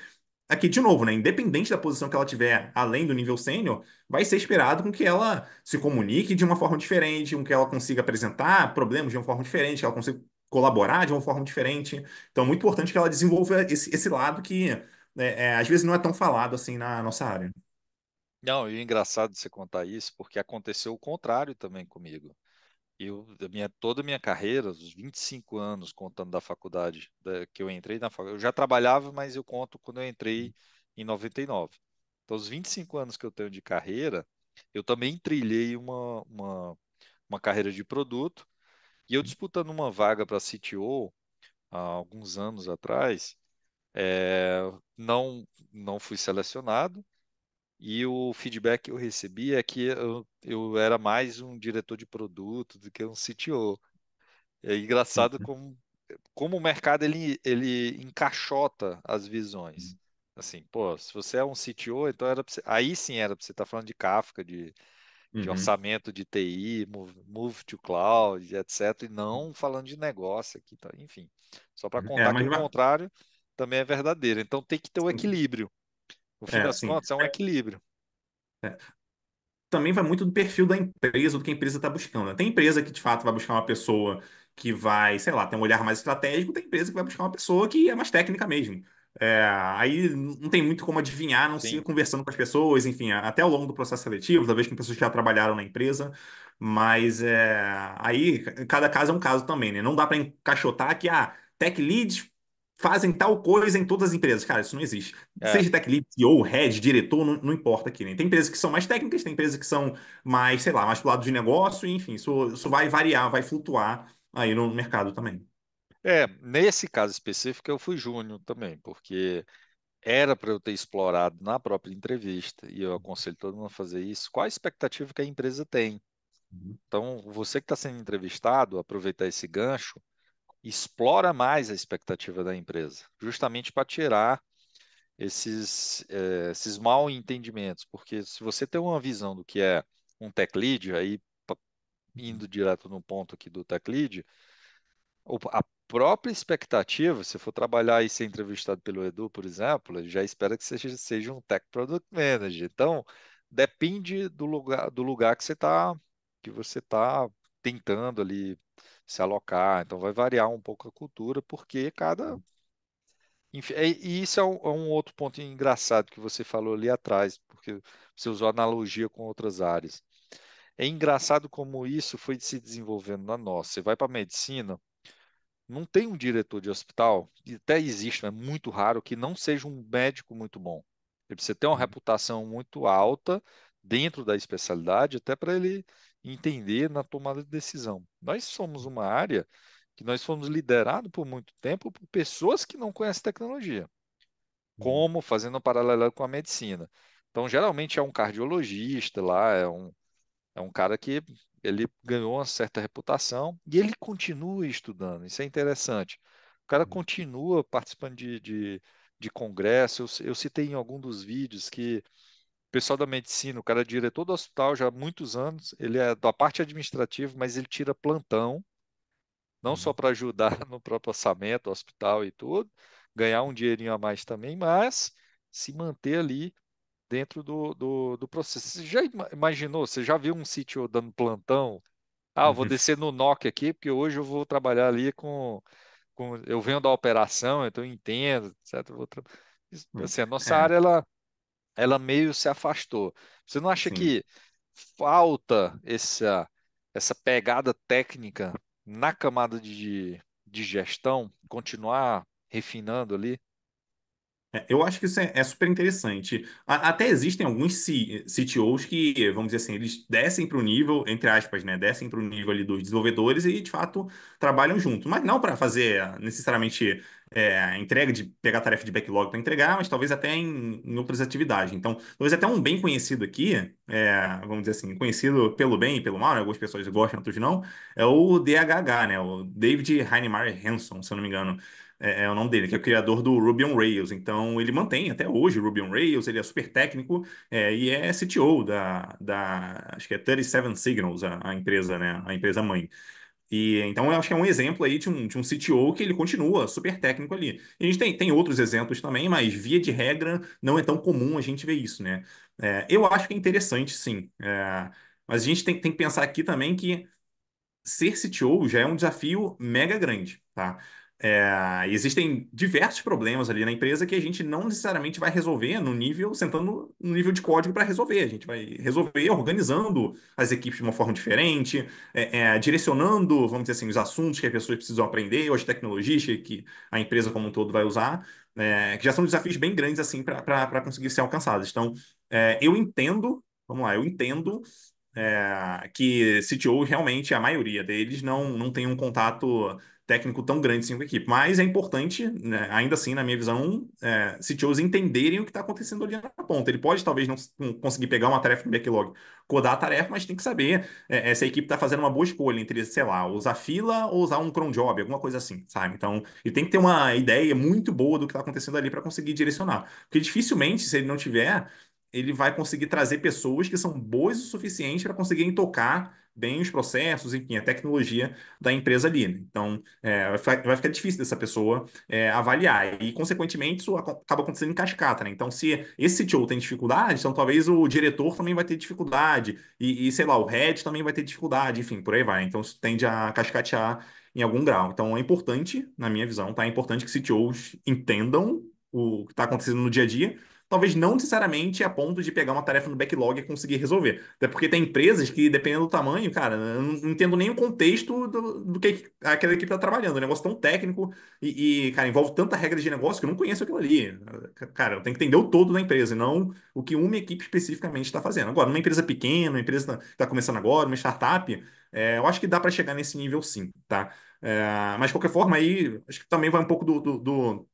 aqui de novo, né, independente da posição que ela tiver além do nível sênior, vai ser esperado com que ela se comunique de uma forma diferente, com que ela consiga apresentar problemas de uma forma diferente, que ela consiga colaborar de uma forma diferente. Então é muito importante que ela desenvolva esse, esse lado que é, é, às vezes não é tão falado assim na nossa área. Não, e é engraçado você contar isso, porque aconteceu o contrário também comigo eu, da minha, toda a minha carreira, os 25 anos contando da faculdade, da, que eu entrei na faculdade, eu já trabalhava, mas eu conto quando eu entrei uhum. em 99. Então, os 25 anos que eu tenho de carreira, eu também trilhei uma, uma, uma carreira de produto, e eu uhum. disputando uma vaga para CTO, há alguns anos atrás, é, não, não fui selecionado, e o feedback que eu recebi é que eu, eu era mais um diretor de produto do que um CTO. É engraçado como, como o mercado ele, ele encaixota as visões. Hum. Assim, pô, se você é um CTO, então era você, aí sim era para você estar tá falando de Kafka, de, de uhum. orçamento de TI, move, move, to cloud, etc. E não falando de negócio aqui, tá? enfim. Só para é, contar é, que o contrário também é verdadeiro. Então tem que ter o um equilíbrio. No fim é, das sim. contas, é um equilíbrio. É. Também vai muito do perfil da empresa, do que a empresa está buscando. Né? Tem empresa que, de fato, vai buscar uma pessoa que vai, sei lá, tem um olhar mais estratégico, tem empresa que vai buscar uma pessoa que é mais técnica mesmo. É, aí não tem muito como adivinhar, não Sim. se conversando com as pessoas, enfim, até ao longo do processo seletivo, talvez com pessoas que já trabalharam na empresa, mas é, aí cada caso é um caso também, né? Não dá para encaixotar que, ah, tech leads fazem tal coisa em todas as empresas. Cara, isso não existe. É. Seja tech lead, CEO, head, diretor, não, não importa aqui. Né? Tem empresas que são mais técnicas, tem empresas que são mais, sei lá, mais pro lado de negócio, enfim, isso, isso vai variar, vai flutuar aí no mercado também. É, nesse caso específico eu fui júnior também, porque era para eu ter explorado na própria entrevista, e eu aconselho todo mundo a fazer isso, qual a expectativa que a empresa tem. Uhum. Então, você que está sendo entrevistado, aproveitar esse gancho explora mais a expectativa da empresa, justamente para tirar esses, é, esses mal entendimentos, porque se você tem uma visão do que é um tech lead, aí indo direto no ponto aqui do tech lead, a própria expectativa, se for trabalhar e ser entrevistado pelo Edu, por exemplo, ele já espera que você seja um tech product manager. Então, depende do lugar, do lugar que você está que você tá tentando ali se alocar. Então vai variar um pouco a cultura, porque cada. É, e isso é um, é um outro ponto engraçado que você falou ali atrás, porque você usou analogia com outras áreas. É engraçado como isso foi se desenvolvendo na nossa. Você vai para a medicina, não tem um diretor de hospital, e até existe, é muito raro, que não seja um médico muito bom. Ele precisa ter uma uhum. reputação muito alta dentro da especialidade, até para ele entender na tomada de decisão. Nós somos uma área que nós fomos liderados por muito tempo por pessoas que não conhecem tecnologia, uhum. como fazendo um paralelo com a medicina. Então, geralmente é um cardiologista lá, é um, é um cara que ele ganhou uma certa reputação e ele continua estudando, isso é interessante. O cara uhum. continua participando de, de, de congresso. Eu, eu citei em algum dos vídeos que pessoal da medicina, o cara é diretor do hospital já há muitos anos, ele é da parte administrativa, mas ele tira plantão, não só uhum. para ajudar <laughs> no próprio orçamento, hospital e tudo, ganhar um dinheirinho a mais também, mas se manter ali dentro do, do, do processo. Você já imaginou, você já viu um sítio dando plantão? Ah, eu vou uhum. descer no NOC aqui, porque hoje eu vou trabalhar ali com. com eu venho da operação, então eu entendo, etc. Vou tra... Hum, assim, a nossa é. área, ela ela meio se afastou. Você não acha Sim. que falta essa, essa pegada técnica na camada de, de gestão, continuar refinando ali? É, eu acho que isso é, é super interessante. A, até existem alguns C, CTOs que, vamos dizer assim, eles descem para o nível, entre aspas, né? Descem para o nível ali dos desenvolvedores e, de fato, trabalham junto. Mas não para fazer ah, necessariamente é, entrega de pegar tarefa de backlog para entregar, mas talvez até em, em, outras atividades. Então, talvez até um bem conhecido aqui, é, vamos dizer assim, conhecido pelo bem e pelo mal, né? algumas pessoas gostam, outras não, é o DHH, né? O David Heinemar Hanson, se eu não me engano é, é, o nome dele, que é o criador do Ruby on Rails. Então, ele mantém até hoje o Ruby on Rails, ele é super técnico é, e é CTO da, da, acho que é 37 Signals, a, a empresa, né, a empresa mãe. E, então, eu acho que é um exemplo aí de um, de um CTO que ele continua super técnico ali. E a gente tem, tem outros exemplos também, mas via de regra não é tão comum a gente ver isso, né? É, eu acho que é interessante, sim. É, mas a gente tem, tem que pensar aqui também que ser CTO já é um desafio mega grande, tá? É, existem diversos problemas ali na empresa que a gente não necessariamente vai resolver no nível, sentando no nível de código para resolver. A gente vai resolver organizando as equipes de uma forma diferente, é, é, direcionando, vamos dizer assim, os assuntos que as pessoas precisam aprender, ou as tecnologias que a empresa como um todo vai usar, é, que já são desafios bem grandes assim para conseguir ser alcançados. Então, é, eu entendo, vamos lá, eu entendo é, que CTO realmente, a maioria deles, não, não tem um contato técnico tão grande assim com a equipe. Mas é importante, né, ainda assim, na minha visão, é, CTOs entenderem o que está acontecendo ali na ponta. Ele pode, talvez, não conseguir pegar uma tarefa no backlog, codar a tarefa, mas tem que saber é, se a equipe está fazendo uma boa escolha entre, sei lá, usar fila ou usar um cron job, alguma coisa assim, sabe? Então, ele tem que ter uma ideia muito boa do que está acontecendo ali para conseguir direcionar. Porque dificilmente, se ele não tiver, ele vai conseguir trazer pessoas que são boas o suficiente para conseguirem tocar bem os processos, enfim, a tecnologia da empresa ali. Né? Então, é, vai ficar difícil dessa pessoa é, avaliar. E, consequentemente, isso acaba acontecendo em cascata, né? Então, se esse CTO tem dificuldade, então talvez o diretor também vai ter dificuldade. E, e, sei lá, o head também vai ter dificuldade, enfim, por aí vai. Então, isso tende a cascatear em algum grau. Então, é importante, na minha visão, tá? É importante que CTOs entendam o que está acontecendo no dia a dia talvez não necessariamente a ponto de pegar uma tarefa no backlog e conseguir resolver. Até porque tem empresas que, dependendo do tamanho, cara, eu não entendo nem o contexto do, do que aquela equipe está trabalhando. É um negócio tão técnico e, e, cara, envolve tanta regra de negócio que eu não conheço aquilo ali. Cara, eu tenho que entender o todo da empresa e não o que uma equipe especificamente está fazendo. Agora, numa empresa pequena, uma empresa que está começando agora, uma startup, é, eu acho que dá para chegar nesse nível sim, tá? É, mas, de qualquer forma, aí acho que também vai um pouco do, do, do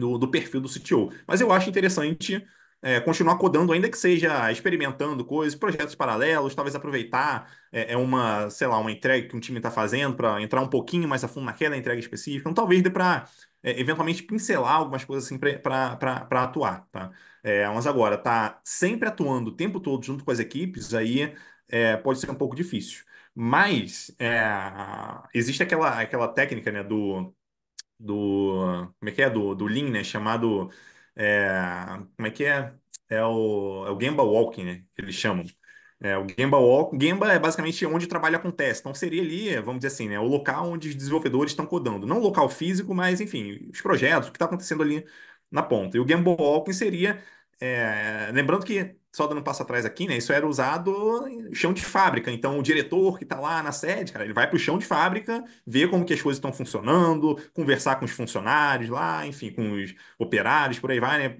do, do perfil do CTO. Mas eu acho interessante é, continuar codando, ainda que seja experimentando coisas, projetos paralelos, talvez aproveitar é, é uma, sei lá, uma entrega que um time está fazendo para entrar um pouquinho mais a fundo naquela entrega específica. Então, talvez dê para é, eventualmente pincelar algumas coisas assim para atuar, tá? É, mas agora, tá sempre atuando o tempo todo junto com as equipes, aí é, pode ser um pouco difícil. Mas é, existe aquela, aquela técnica né, do do como é que é do, do Lean, né? Chamado é, como é que é? É o, é o Gemba Walking, né? Que eles chamam. É, o Gemba Walk, Gemba é basicamente onde o trabalho acontece. Então seria ali, é, vamos dizer assim, né, o local onde os desenvolvedores estão codando. Não o local físico, mas enfim, os projetos, o que está acontecendo ali na ponta. E o Gemba Walking seria, é, lembrando que só dando um passo atrás aqui, né? Isso era usado em chão de fábrica. Então, o diretor que está lá na sede, cara, ele vai para o chão de fábrica, ver como que as coisas estão funcionando, conversar com os funcionários lá, enfim, com os operários, por aí vai, né?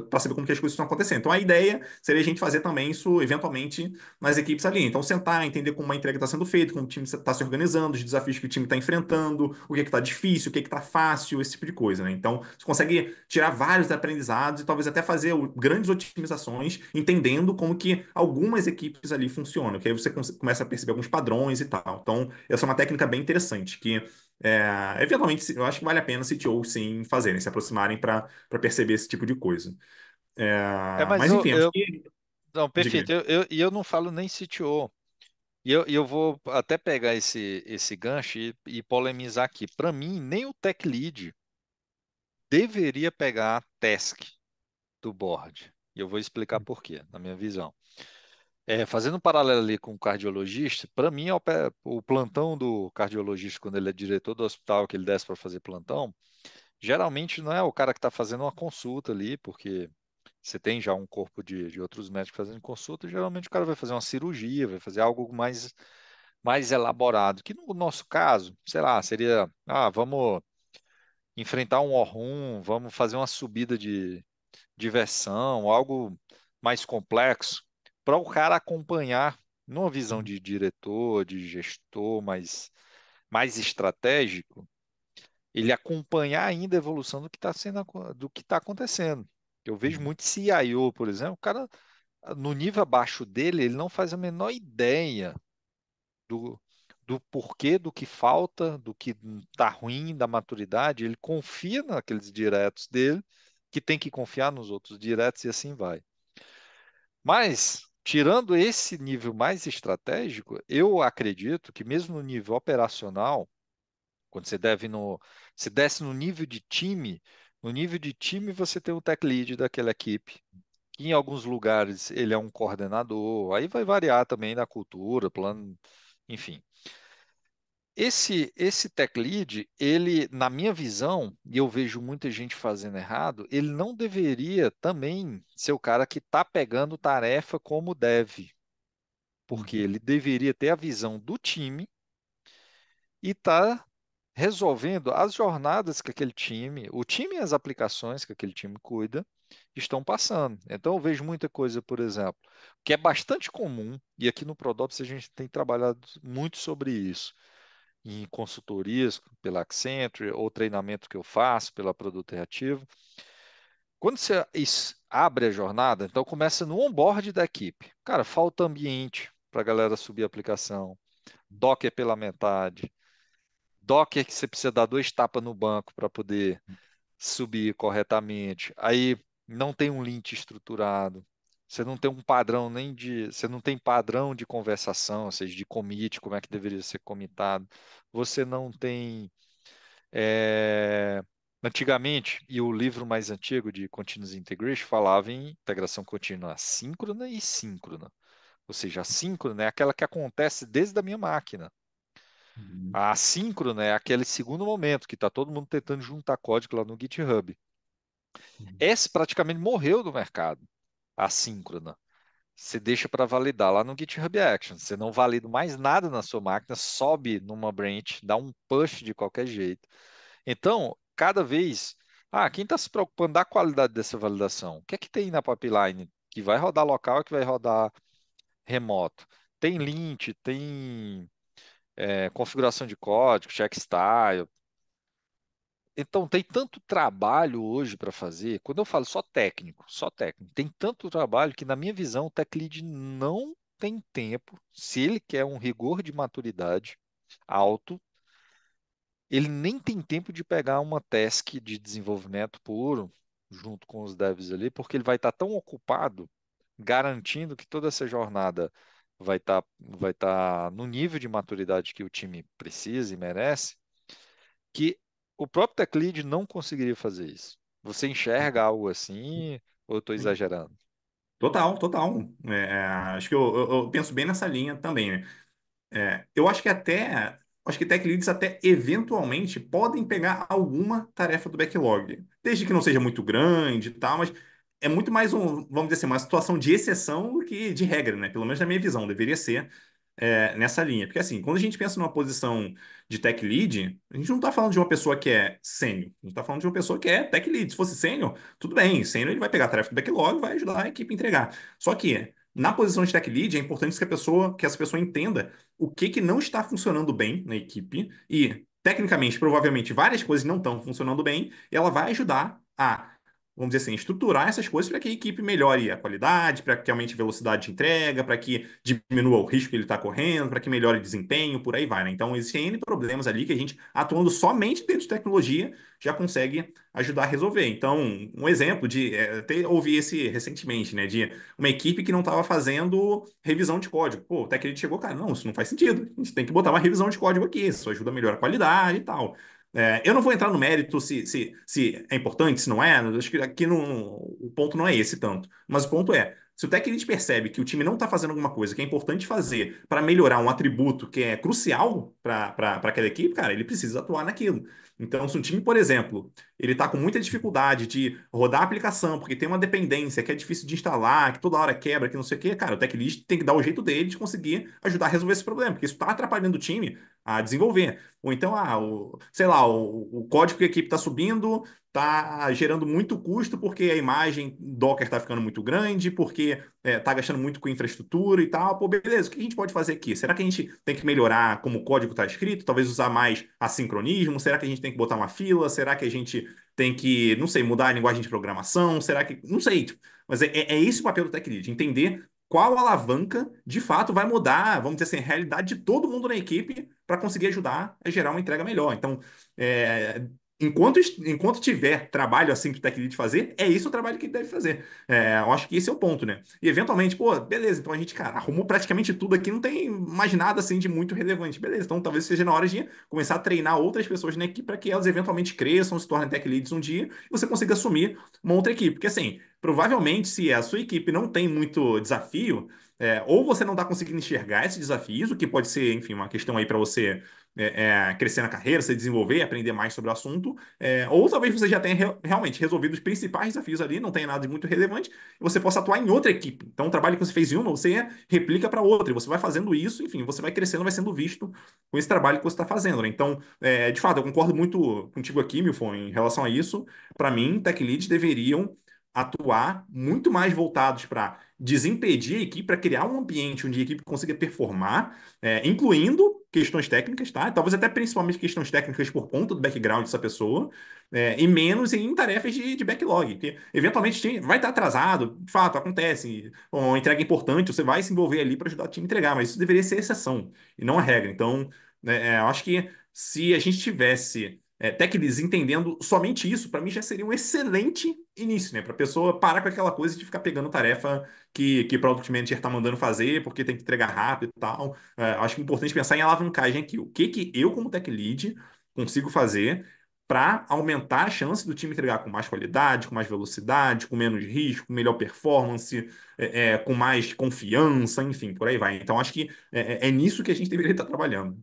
para saber como que as coisas estão acontecendo. Então a ideia seria a gente fazer também isso eventualmente nas equipes ali. Então sentar, entender como a entrega está sendo feita, como o time está se organizando, os desafios que o time está enfrentando, o que é está difícil, o que é está fácil, esse tipo de coisa. Né? Então você consegue tirar vários aprendizados e talvez até fazer grandes otimizações, entendendo como que algumas equipes ali funcionam, que aí você começa a perceber alguns padrões e tal. Então essa é uma técnica bem interessante que é, eventualmente, eu acho que vale a pena CTOs sim fazerem, se aproximarem para perceber esse tipo de coisa. É, é, mas, mas eu, enfim, eu, que... Não, perfeito. E eu, eu, eu não falo nem CTO. E eu, eu vou até pegar esse, esse gancho e, e polemizar aqui. Para mim, nem o tech lead deveria pegar a task do board. E eu vou explicar hum. por quê, na minha visão. É, fazendo um paralelo ali com o cardiologista, para mim é o plantão do cardiologista, quando ele é diretor do hospital, que ele desce para fazer plantão, geralmente não é o cara que está fazendo uma consulta ali, porque você tem já um corpo de, de outros médicos fazendo consulta, geralmente o cara vai fazer uma cirurgia, vai fazer algo mais, mais elaborado, que no nosso caso, sei lá, seria, ah, vamos enfrentar um horrum, vamos fazer uma subida de diversão, algo mais complexo, para o cara acompanhar numa visão uhum. de diretor, de gestor, mais mais estratégico, ele acompanhar ainda a evolução do que está sendo do que está acontecendo. Eu vejo uhum. muito CIO, por exemplo, o cara no nível abaixo dele, ele não faz a menor ideia do, do porquê, do que falta, do que está ruim, da maturidade. Ele confia naqueles diretos dele, que tem que confiar nos outros diretos e assim vai. Mas tirando esse nível mais estratégico, eu acredito que mesmo no nível operacional, quando você deve no, se desce no nível de time, no nível de time você tem o um tech lead daquela equipe. em alguns lugares ele é um coordenador, aí vai variar também na cultura, plano, enfim esse esse tech lead, ele, na minha visão, e eu vejo muita gente fazendo errado, ele não deveria também ser o cara que está pegando tarefa como deve, porque uhum. ele deveria ter a visão do time e está resolvendo as jornadas que aquele time, o time e as aplicações que aquele time cuida, estão passando. Então eu vejo muita coisa, por exemplo, que é bastante comum, e aqui no prodops a gente tem trabalhado muito sobre isso em consultorias pela Accenture ou treinamento que eu faço pela Produto Reativo. Quando você abre a jornada, então começa no onboard da equipe. Cara, falta ambiente para a galera subir a aplicação, Docker é pela metade, Docker que você precisa dar dois tapas no banco para poder subir corretamente. Aí não tem um lint estruturado. Você não tem um padrão nem de. Você não tem padrão de conversação, ou seja, de commit, como é que deveria ser comitado. Você não tem. É, antigamente, e o livro mais antigo de Continuous Integration falava em integração contínua assíncrona e síncrona. Ou seja, síncrona é aquela que acontece desde a minha máquina. Uhum. A assíncrona é aquele segundo momento que está todo mundo tentando juntar código lá no GitHub. Uhum. Esse praticamente morreu do mercado assíncrona. Você deixa para validar lá no GitHub Actions. Você não valida mais nada na sua máquina, sobe numa branch, dá um push de qualquer jeito. Então, cada vez. Ah, quem está se preocupando da qualidade dessa validação? O que é que tem na pipeline? Que vai rodar local e que vai rodar remoto? Tem lint, tem é, configuração de código, check style, então, tem tanto trabalho hoje para fazer. Quando eu falo só técnico, só técnico, tem tanto trabalho que, na minha visão, o tech lead não tem tempo. Se ele quer um rigor de maturidade alto, ele nem tem tempo de pegar uma task de desenvolvimento puro junto com os devs ali, porque ele vai estar tá tão ocupado garantindo que toda essa jornada vai estar tá, vai estar tá no nível de maturidade que o time precisa e merece, que o próprio tech lead não conseguiria fazer isso. Você enxerga algo assim ou eu estou hum. exagerando? Total, total. É, é, acho que eu, eu, eu, penso bem nessa linha também. É, eu acho que até acho que tech leads até eventualmente podem pegar alguma tarefa do backlog, desde que não seja muito grande e tal, mas é muito mais um, vamos dizer assim, uma situação de exceção do que de regra, né? Pelo menos na minha visão, deveria ser é, nessa linha. Porque, assim, quando a gente pensa numa posição de tech lead, a gente não está falando de uma pessoa que é sênior, a gente está falando de uma pessoa que é tech lead. Se fosse sênior, tudo bem, sênior ele vai pegar a tarefa do backlog vai ajudar a equipe a entregar. Só que, na posição de tech lead, é importante que, a pessoa, que essa pessoa entenda o que, que não está funcionando bem na equipe e, tecnicamente, provavelmente, várias coisas não estão funcionando bem, ela vai ajudar a vamos dizer assim, estruturar essas coisas para que a equipe melhore a qualidade, para que aumente a velocidade de entrega, para que diminua o risco que ele está correndo, para que melhore o desempenho, por aí vai. Né? Então, existem N problemas ali que a gente, atuando somente dentro de tecnologia, já consegue ajudar a resolver. Então, um exemplo de. É, até ouvi esse recentemente, né? De uma equipe que não estava fazendo revisão de código. Pô, até que ele chegou, cara, não, isso não faz sentido. A gente tem que botar uma revisão de código aqui, isso ajuda a melhorar a qualidade e tal. É, eu não vou entrar no mérito se, se, se é importante, se não é, acho que aqui não, o ponto não é esse tanto. Mas o ponto é, se o técnico percebe que o time não está fazendo alguma coisa que é importante fazer para melhorar um atributo que é crucial para aquela equipe, cara, ele precisa atuar naquilo. Então, se um time, por exemplo, ele está com muita dificuldade de rodar a aplicação, porque tem uma dependência que é difícil de instalar, que toda hora quebra, que não sei o quê, cara, o tech lead tem que dar o jeito dele de conseguir ajudar a resolver esse problema, porque isso está atrapalhando o time a desenvolver. Ou então, ah, o, sei lá, o, o código que a equipe está subindo está gerando muito custo porque a imagem Docker está ficando muito grande, porque está é, tá gastando muito com infraestrutura e tal. Pô, beleza, o que a gente pode fazer aqui? Será que a gente tem que melhorar como o código está escrito? Talvez usar mais assincronismo? Será que a gente tem que botar uma fila? Será que a gente tem que, não sei, mudar a linguagem de programação? Será que. Não sei. Tipo, mas é, é esse o papel do Tech Lead, entender qual alavanca de fato vai mudar, vamos dizer assim, a realidade de todo mundo na equipe para conseguir ajudar a gerar uma entrega melhor. Então, é, enquanto, enquanto tiver trabalho assim para o Tech Lead fazer, é isso o trabalho que ele deve fazer. É, eu acho que esse é o ponto, né? E eventualmente, pô, beleza, então a gente, cara, arrumou praticamente tudo aqui, não tem mais nada assim de muito relevante. Beleza, então talvez seja na hora de começar a treinar outras pessoas na equipe para que elas eventualmente cresçam, se tornem Tech Leads um dia e você consiga assumir uma outra equipe. Porque assim, provavelmente se a sua equipe não tem muito desafio, é, ou você não está conseguindo enxergar esses desafios, o que pode ser, enfim, uma questão aí para você é, é, crescer na carreira, se desenvolver e aprender mais sobre o assunto. É, ou talvez você já tenha re realmente resolvido os principais desafios ali, não tenha nada de muito relevante, e você possa atuar em outra equipe. Então, o trabalho que você fez em uma, você replica para outra, e você vai fazendo isso, enfim, você vai crescendo, vai sendo visto com esse trabalho que você está fazendo. Né? Então, é, de fato, eu concordo muito contigo aqui, Milfon, em relação a isso. Para mim, tech leads deveriam atuar muito mais voltados para desimpedir a equipe, para criar um ambiente onde a equipe consiga performar, é, incluindo questões técnicas, tá? Talvez até principalmente questões técnicas por conta do background dessa pessoa, é, e menos em tarefas de, de backlog, que eventualmente vai estar atrasado, de fato, acontece, uma entrega importante, você vai se envolver ali para ajudar o time a entregar, mas isso deveria ser exceção e não a regra. Então, né, é, eu acho que se a gente tivesse é, tech leads entendendo somente isso, para mim já seria um excelente início, né? Para a pessoa parar com aquela coisa de ficar pegando tarefa que que product manager está mandando fazer, porque tem que entregar rápido e tal. É, acho que é importante pensar em alavancagem aqui. O que que eu como tech lead consigo fazer para aumentar a chance do time entregar com mais qualidade, com mais velocidade, com menos risco, com melhor performance, é, é, com mais confiança, enfim, por aí vai. Então acho que é, é, é nisso que a gente deveria estar trabalhando.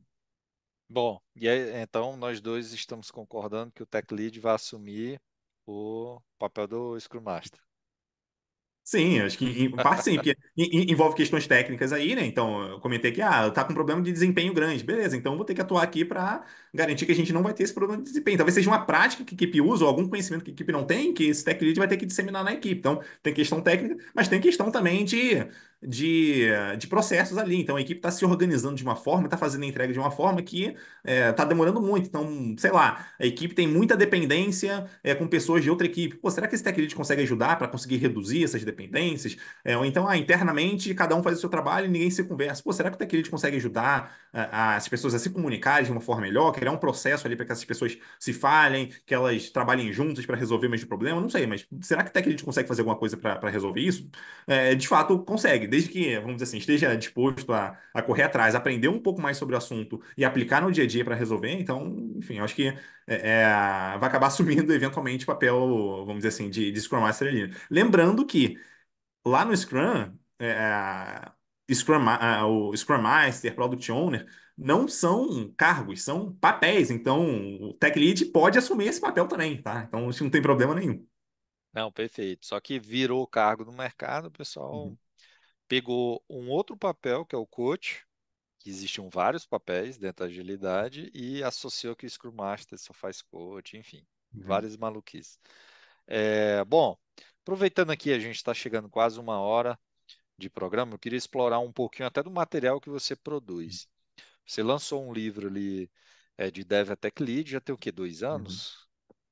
Bom, e aí, então nós dois estamos concordando que o Tech Lead vai assumir o papel do Scrum Master. Sim, acho que em parte sim, porque envolve questões técnicas aí, né? Então, eu comentei que, ah, tá com um problema de desempenho grande. Beleza, então vou ter que atuar aqui para garantir que a gente não vai ter esse problema de desempenho. Talvez seja uma prática que a equipe usa ou algum conhecimento que a equipe não tem, que esse tech lead vai ter que disseminar na equipe. Então, tem questão técnica, mas tem questão também de de, de processos ali. Então a equipe está se organizando de uma forma, está fazendo a entrega de uma forma que está é, tá demorando muito. Então, sei lá, a equipe tem muita dependência é, com pessoas de outra equipe. Pô, será que esse tech lead consegue ajudar para conseguir reduzir essas dependências? É, ou então, ah, internamente, cada um faz o seu trabalho e ninguém se conversa. Pô, será que o tech lead consegue ajudar a, é, a, as pessoas a se comunicarem de uma forma melhor, criar um processo ali para que essas pessoas se falem, que elas trabalhem juntas para resolver o mesmo problema? Não sei, mas será que o tech lead consegue fazer alguma coisa para resolver isso? É, de fato, consegue desde que, vamos dizer assim, esteja disposto a, a correr atrás, aprender um pouco mais sobre o assunto e aplicar no dia a dia para resolver, então, enfim, acho que é, é, vai acabar assumindo <laughs> eventualmente o papel, vamos dizer assim, de, de Scrum Master ali. Lembrando que lá no Scrum, é, é Scrum, é, o Scrum Master, Product Owner, não são cargos, são papéis. Então, o Tech Lead pode assumir esse papel também, tá? Então, isso não tem problema nenhum. Não, perfeito. Só que virou cargo no mercado, o pessoal uhum pegou um outro papel, que é o coach, que existiam vários papéis dentro da agilidade, e associou que o Scrum Master só faz coach, enfim, uhum. várias maluquices. É, bom, aproveitando aqui, a gente está chegando quase uma hora de programa, eu queria explorar um pouquinho até do material que você produz. Uhum. Você lançou um livro ali é, de Dev até Lead, já tem o quê, dois uhum. anos?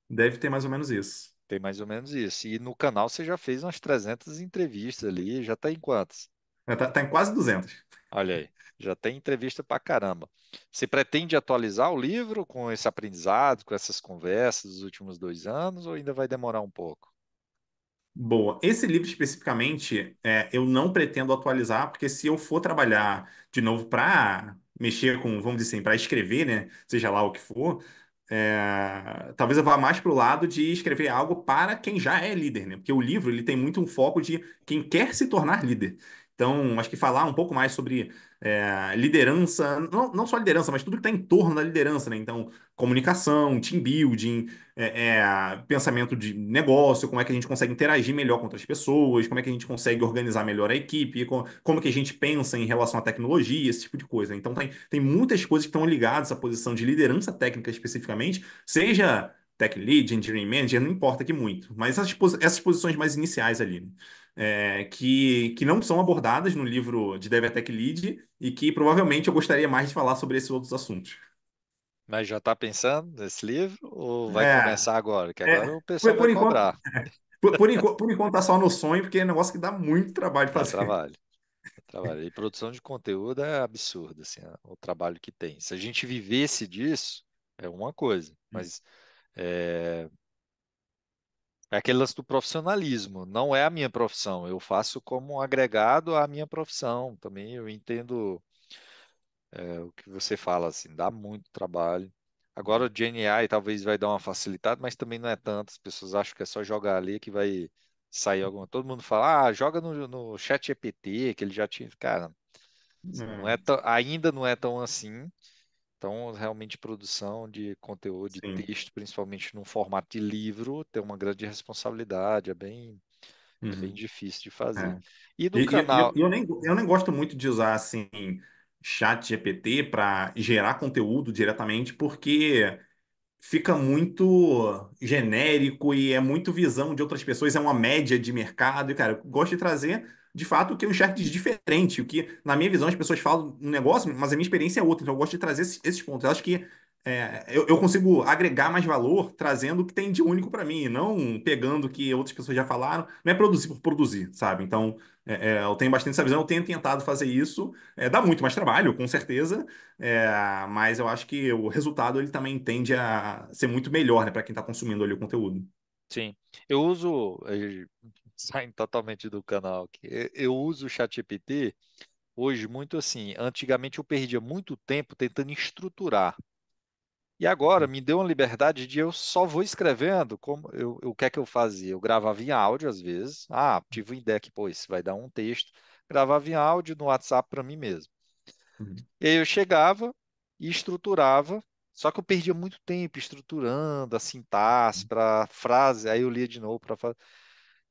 Uhum. Deve ter mais ou menos isso. Tem mais ou menos isso. E no canal você já fez umas 300 entrevistas ali, já está em quantas? Está tá em quase 200. Olha aí, já tem entrevista para caramba. Você pretende atualizar o livro com esse aprendizado, com essas conversas dos últimos dois anos, ou ainda vai demorar um pouco? Boa. Esse livro especificamente, é, eu não pretendo atualizar, porque se eu for trabalhar de novo para mexer com, vamos dizer assim, para escrever, né, seja lá o que for, é, talvez eu vá mais para o lado de escrever algo para quem já é líder, né? Porque o livro ele tem muito um foco de quem quer se tornar líder. Então, acho que falar um pouco mais sobre é, liderança, não, não só liderança, mas tudo que está em torno da liderança, né? Então, comunicação, team building, é, é, pensamento de negócio, como é que a gente consegue interagir melhor com outras pessoas, como é que a gente consegue organizar melhor a equipe, como, como que a gente pensa em relação à tecnologia, esse tipo de coisa. Então, tem, tem muitas coisas que estão ligadas à posição de liderança técnica especificamente, seja tech lead, engineering manager, não importa que muito, mas essas, essas posições mais iniciais ali. Né? é, que, que não são abordadas no livro de DevTech Lead e que provavelmente eu gostaria mais de falar sobre esses outros assuntos. Mas já está pensando nesse livro ou vai é, começar agora? Que é, agora é, o pessoal por, por vai enquanto, cobrar. <laughs> Por, por, enquanto, por enquanto tá só no sonho, porque é um negócio que dá muito trabalho fazer. Dá trabalho. Dá <laughs> trabalho. E produção de conteúdo é absurdo, assim, é o trabalho que tem. Se a gente vivesse disso, é uma coisa, hum. mas é, é aquele lance do profissionalismo. Não é a minha profissão. Eu faço como um agregado à minha profissão. Também eu entendo é, o que você fala, assim, dá muito trabalho. Agora o GNI talvez vai dar uma facilitada, mas também não é tanto. As pessoas acham que é só jogar ali que vai sair alguma. Todo mundo fala, ah, joga no, no chat EPT, que ele já tinha. Cara, não é. é tão... ainda não é tão assim. Então, realmente, produção de conteúdo, Sim. de texto, principalmente num formato de livro, tem uma grande responsabilidade, é bem, é uhum. bem difícil de fazer. É. E do e, canal. Eu, eu, eu, nem, eu nem gosto muito de usar assim chat GPT para gerar conteúdo diretamente, porque fica muito genérico e é muito visão de outras pessoas, é uma média de mercado. E, cara, eu gosto de trazer de fato, o que eu enxergo de diferente, o que, na minha visão, as pessoas falam um negócio, mas a minha experiência é outra. Então, eu gosto de trazer esses, esses pontos. Eu acho que é, eu, eu, consigo agregar mais valor trazendo o que tem de único para mim, não pegando o que outras pessoas já falaram. Não é produzir por produzir, sabe? Então, é, é eu tenho bastante essa visão, eu tenho tentado fazer isso. É, dá muito mais trabalho, com certeza, é, mas eu acho que o resultado ele também tende a ser muito melhor né, para quem está consumindo ali o conteúdo. Sim, eu uso eh, saindo totalmente do canal aqui. Eu uso o ChatGPT hoje muito assim. Antigamente eu perdia muito tempo tentando estruturar. E agora me deu uma liberdade de eu só vou escrevendo como eu, eu, o que é que eu fazia. Eu gravava em áudio às vezes. Ah, tive uma ideia que, pô, isso vai dar um texto. Gravava em áudio no WhatsApp para mim mesmo. Uhum. E aí eu chegava e estruturava, só que eu perdia muito tempo estruturando a sintaxe uhum. para frase, aí eu lia de novo para fazer.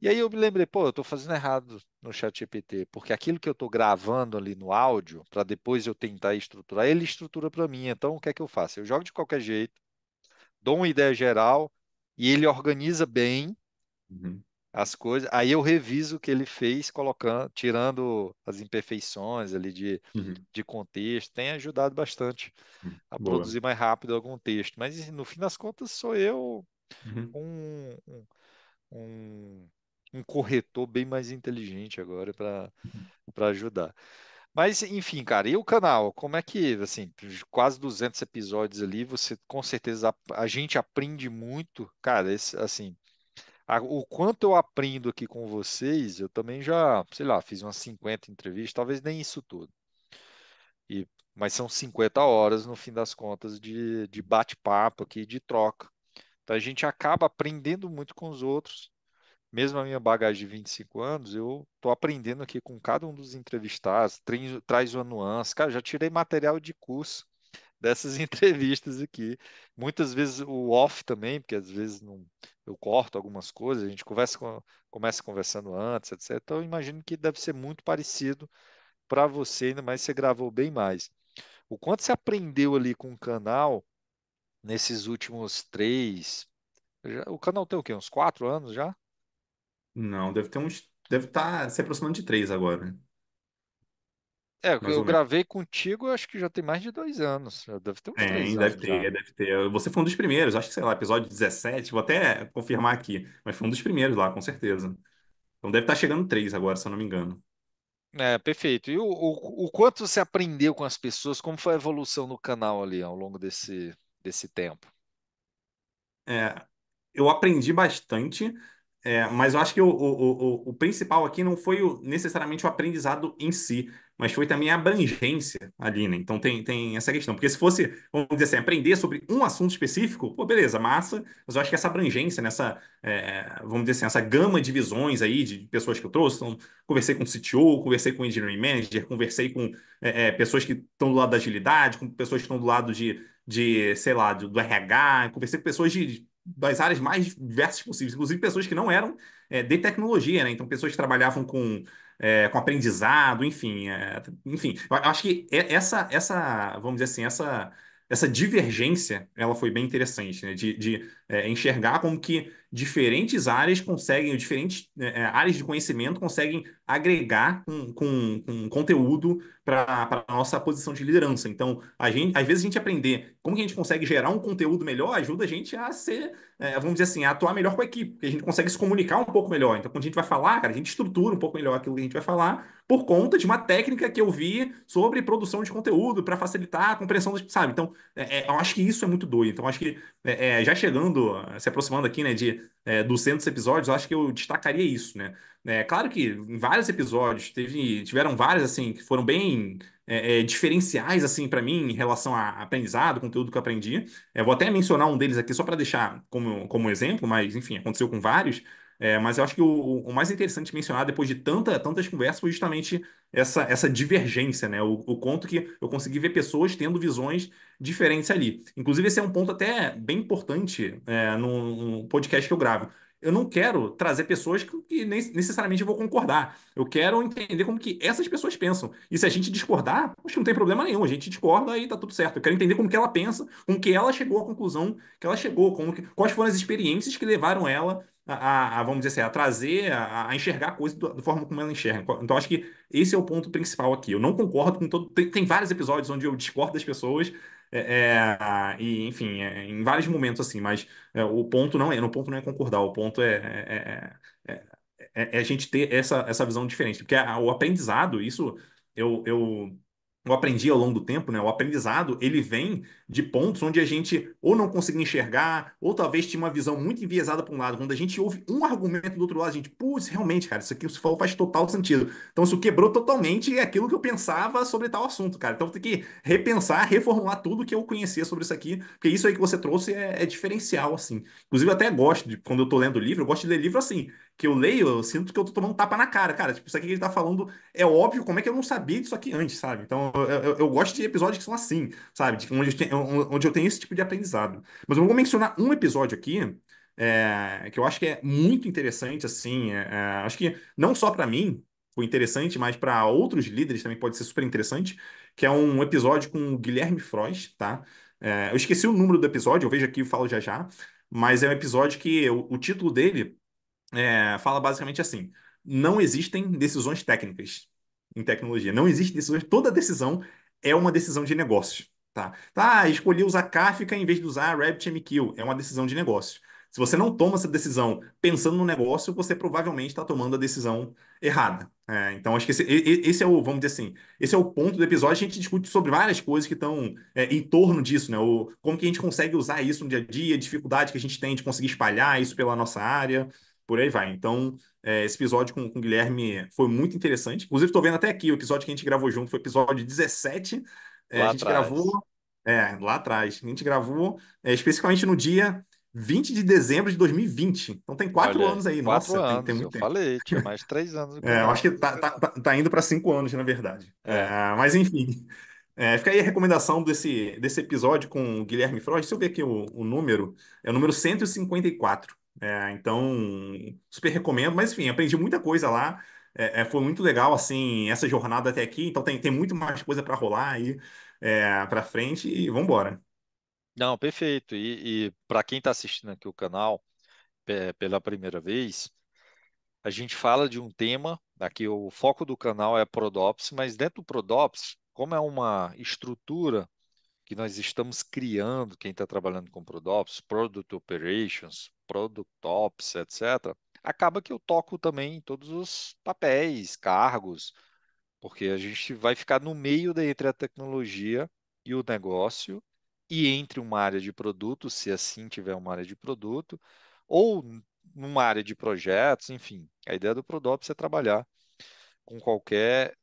E aí eu me lembrei, pô, eu estou fazendo errado no chat GPT porque aquilo que eu estou gravando ali no áudio, para depois eu tentar estruturar, ele estrutura para mim. Então, o que é que eu faço? Eu jogo de qualquer jeito, dou uma ideia geral e ele organiza bem uhum. as coisas. Aí eu reviso o que ele fez, colocando, tirando as imperfeições ali de, uhum. de contexto. Tem ajudado bastante hum, a Boa. produzir mais rápido algum texto. Mas no fim das contas sou eu uhum. um, um, um um corretor bem mais inteligente agora para ajudar. Mas, enfim, cara, e o canal? Como é que, assim, quase 200 episódios ali, você com certeza, a gente aprende muito. Cara, esse, assim, a, o quanto eu aprendo aqui com vocês, eu também já, sei lá, fiz umas 50 entrevistas, talvez nem isso tudo. E, mas são 50 horas, no fim das contas, de, de bate-papo aqui, de troca. Então a gente acaba aprendendo muito com os outros mesmo a minha bagagem de 25 anos, eu estou aprendendo aqui com cada um dos entrevistados, traz uma nuance. Cara, já tirei material de curso <laughs> dessas <laughs> entrevistas aqui. Muitas vezes o off também, porque às vezes não, eu corto algumas coisas, a gente conversa com, começa conversando antes, etc. Então, eu imagino que deve ser muito parecido para você, ainda mais você gravou bem mais. O quanto você aprendeu ali com o canal nesses últimos três. Já, o canal tem o quê? Uns quatro anos já? Não, deve ter uns. Deve estar tá se aproximando de três agora, É, mais eu ou menos. gravei contigo, acho que já tem mais de dois anos. deve ter uns três deve anos já. ter, deve ter. Você foi um dos primeiros, acho que, sei lá, episódio 17, vou até confirmar aqui, mas foi um dos primeiros lá, com certeza. Então deve estar tá chegando três agora, se eu não me engano. É, perfeito. E o, o, o quanto você aprendeu com as pessoas? Como foi a evolução no canal ali ao longo desse, desse tempo? É, eu aprendi bastante, é, mas eu acho que o, o, o, o principal aqui não foi o, necessariamente o aprendizado em si, mas foi também a abrangência ali, né? Então tem, tem essa questão. Porque se fosse, vamos dizer assim, aprender sobre um assunto específico, pô, beleza, massa, mas eu acho que essa abrangência, nessa, né, é, vamos dizer assim, essa gama de visões aí de pessoas que eu trouxe, então, conversei com o CTO, conversei com o Engineering Manager, conversei com é, é, pessoas que estão do lado da agilidade, com pessoas que estão do lado de, de sei lá, do, do RH, conversei com pessoas de das áreas mais diversas possíveis, inclusive pessoas que não eram é, de tecnologia, né? Então, pessoas que trabalhavam com, é, com aprendizado, enfim. É, enfim, eu acho que essa, essa, vamos dizer assim, essa, essa divergência, ela foi bem interessante, né? De, de é, enxergar como que diferentes áreas conseguem, diferentes é, é áreas de conhecimento conseguem agregar com, com, conteúdo para a nossa posição de liderança. Então, a gente, às vezes a gente aprender como que a gente consegue gerar um conteúdo melhor ajuda a gente a ser, é, vamos dizer assim, a atuar melhor com a equipe, porque a gente consegue se comunicar um pouco melhor. Então, quando a gente vai falar, cara, a gente estrutura um pouco melhor aquilo que a gente vai falar por conta de uma técnica que eu vi sobre produção de conteúdo para facilitar a compreensão, das, sabe? Então, é, é, eu acho que isso é muito doido. Então, acho que já chegando chegando, eh, se aproximando aqui, né, de é, eh, 200 episódios, eu acho que eu destacaria isso, né? É, claro que vários episódios, teve, tiveram vários, assim, que foram bem é, é, diferenciais, assim, para mim, em relação a aprendizado, conteúdo que eu aprendi. vou até mencionar um deles aqui só para deixar como, como exemplo, mas, enfim, aconteceu com vários. É, mas eu acho que o, o, mais interessante mencionar depois de tanta, tantas conversas foi justamente essa, essa divergência, né? O, o que eu consegui ver pessoas tendo visões diferentes ali. Inclusive, esse é um ponto até bem importante é, no, podcast que eu gravo eu não quero trazer pessoas que necessariamente eu vou concordar. Eu quero entender como que essas pessoas pensam. E se a gente discordar, acho que não tem problema nenhum. A gente discorda e tá tudo certo. Eu quero entender como que ela pensa, com que ela chegou à conclusão que ela chegou, como que, quais foram as experiências que levaram ela a, a, vamos dizer assim, a trazer, a, a enxergar a coisa da forma como ela enxerga. Então, então, acho que esse é o ponto principal aqui. Eu não concordo com todo. Tem, tem vários episódios onde eu discordo das pessoas, é, é, e, enfim, é, em vários momentos assim, mas é, o ponto não é, o ponto não é concordar, o ponto é é, é, é, a gente ter essa, essa visão diferente. Porque a, o aprendizado, isso eu, eu eu aprendi ao longo do tempo, né? O aprendizado, ele vem de pontos onde a gente ou não conseguia enxergar, ou talvez tinha uma visão muito enviesada para um lado. Quando a gente ouve um argumento do outro lado, a gente, putz, realmente, cara, isso aqui que você falou faz total sentido. Então, isso quebrou totalmente aquilo que eu pensava sobre tal assunto, cara. Então, tem que repensar, reformular tudo que eu conhecia sobre isso aqui, porque isso aí que você trouxe é, é diferencial, assim. Inclusive, eu até gosto, de, quando eu estou lendo livro, eu gosto de ler livro assim que eu leio, eu sinto que eu tô tomando um tapa na cara, cara. Tipo, isso aqui que ele tá falando é óbvio, como é que eu não sabia disso aqui antes, sabe? Então, eu, eu, eu gosto de episódios que são assim, sabe? De, tipo, onde, eu tenho, onde eu tenho esse tipo de aprendizado. Mas eu vou mencionar um episódio aqui, é, que eu acho que é muito interessante, assim. É, é, acho que não só para mim foi interessante, mas para outros líderes também pode ser super interessante, que é um episódio com o Guilherme Frois, tá? eu esqueci o número do episódio, eu vejo aqui e falo já já, mas é um episódio que o, o título dele é, fala basicamente assim: não existem decisões técnicas em tecnologia. Não existe decisões. Toda decisão é uma decisão de negócio. Tá? tá, ah, escolhi usar Kafka em vez de usar RabbitMQ. É uma decisão de negócio. Se você não toma essa decisão pensando no negócio, você provavelmente está tomando a decisão errada. É, então, acho que esse, esse, é o, vamos dizer assim, esse é o ponto do episódio. A gente discute sobre várias coisas que estão é, em torno disso, né? O, como que a gente consegue usar isso no dia a dia, a dificuldade que a gente tem de conseguir espalhar isso pela nossa área por aí vai. Então, é, esse episódio com, com o Guilherme foi muito interessante. Inclusive, estou vendo até aqui o episódio que a gente gravou junto, foi o episódio 17. É, a gente atrás. gravou é, lá atrás. A gente gravou é, especificamente no dia 20 de dezembro de 2020. Então tem quatro Olha, anos aí. Quatro Nossa, anos, tem, tem muito eu tempo. falei, tinha mais três anos. <laughs> é, eu acho que tá, tá, tá, tá indo para cinco anos, na verdade. É. é mas enfim. É, fica aí a recomendação desse, desse episódio com o Guilherme Frost. Deixa eu ver aqui o, o número. É o número 154. É, então, super recomendo. Mas, enfim, aprendi muita coisa lá. É, é, foi muito legal, assim, essa jornada até aqui. Então, tem, tem muito mais coisa para rolar aí é, para frente e vamos embora. Não, perfeito. E, e para quem está assistindo aqui o canal é, pela primeira vez, a gente fala de um tema, aqui o foco do canal é Prodops, mas dentro do Prodops, como é uma estrutura que nós estamos criando, quem está trabalhando com Prodops, Product Operations, productops, etc., acaba que eu toco também todos os papéis, cargos, porque a gente vai ficar no meio entre a tecnologia e o negócio, e entre uma área de produto, se assim tiver uma área de produto, ou numa área de projetos, enfim. A ideia do Prodops é trabalhar com qualquer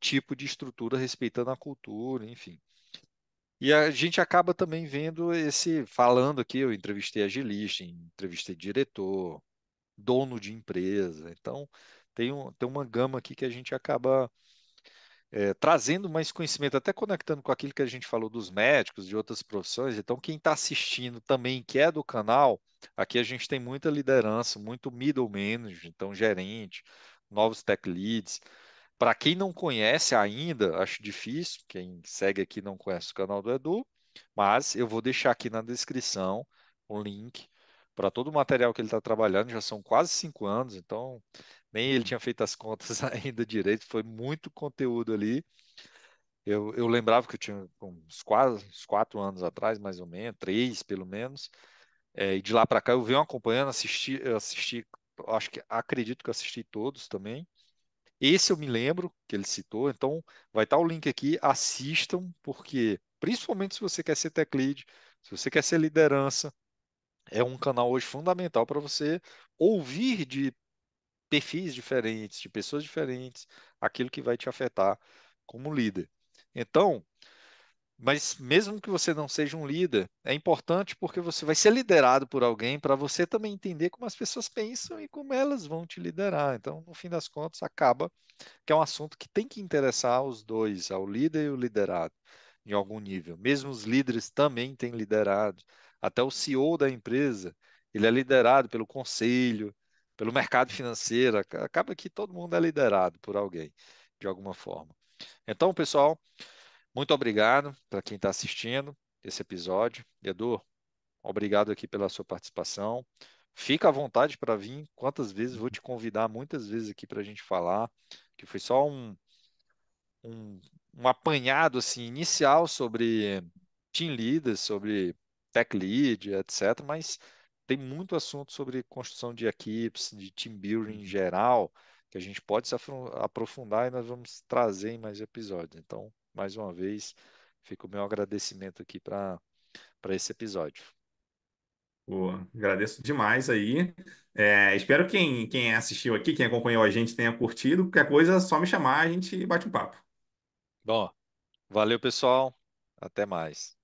tipo de estrutura, respeitando a cultura, enfim. E a gente acaba também vendo esse, falando aqui, eu entrevistei agilista, entrevistei diretor, dono de empresa. Então, tem, um, tem uma gama aqui que a gente acaba é, trazendo mais conhecimento, até conectando com aquilo que a gente falou dos médicos, de outras profissões. Então, quem está assistindo também, que é do canal, aqui a gente tem muita liderança, muito middle manager, então gerente, novos tech leads. Para quem não conhece ainda, acho difícil, quem segue aqui não conhece o canal do Edu, mas eu vou deixar aqui na descrição um link para todo o material que ele está trabalhando, já são quase cinco anos, então nem ele tinha feito as contas <laughs> ainda direito, foi muito conteúdo ali. Eu, eu lembrava que eu tinha uns, quase, uns quatro anos atrás, mais ou menos, três pelo menos, é, e de lá para cá eu venho acompanhando, assisti, assisti, acho que acredito que assisti todos também. Esse eu me lembro que ele citou, então vai estar o link aqui, assistam, porque principalmente se você quer ser tech lead, se você quer ser liderança, é um canal hoje fundamental para você ouvir de perfis diferentes, de pessoas diferentes, aquilo que vai te afetar como líder. Então, mas mesmo que você não seja um líder, é importante porque você vai ser liderado por alguém para você também entender como as pessoas pensam e como elas vão te liderar. Então, no fim das contas, acaba que é um assunto que tem que interessar os dois, ao líder e o liderado, em algum nível. Mesmo os líderes também têm liderado. Até o CEO da empresa, ele é liderado pelo conselho, pelo mercado financeiro, acaba que todo mundo é liderado por alguém, de alguma forma. Então, pessoal, muito obrigado para quem está assistindo esse episódio. Edu, obrigado aqui pela sua participação. Fica à vontade para vir quantas vezes, vou te convidar muitas vezes aqui para a gente falar, que foi só um, um, um, apanhado assim, inicial sobre team leaders, sobre tech lead, etc. Mas tem muito assunto sobre construção de equipes, de team building em geral, que a gente pode se aprofundar e nós vamos trazer em mais episódios. Então, mais uma vez, fica o meu agradecimento aqui para esse episódio. Boa, agradeço demais aí. É, espero que quem, quem assistiu aqui, quem acompanhou a gente, tenha curtido. Qualquer coisa, é só me chamar, a gente bate um papo. Bom, valeu pessoal, até mais.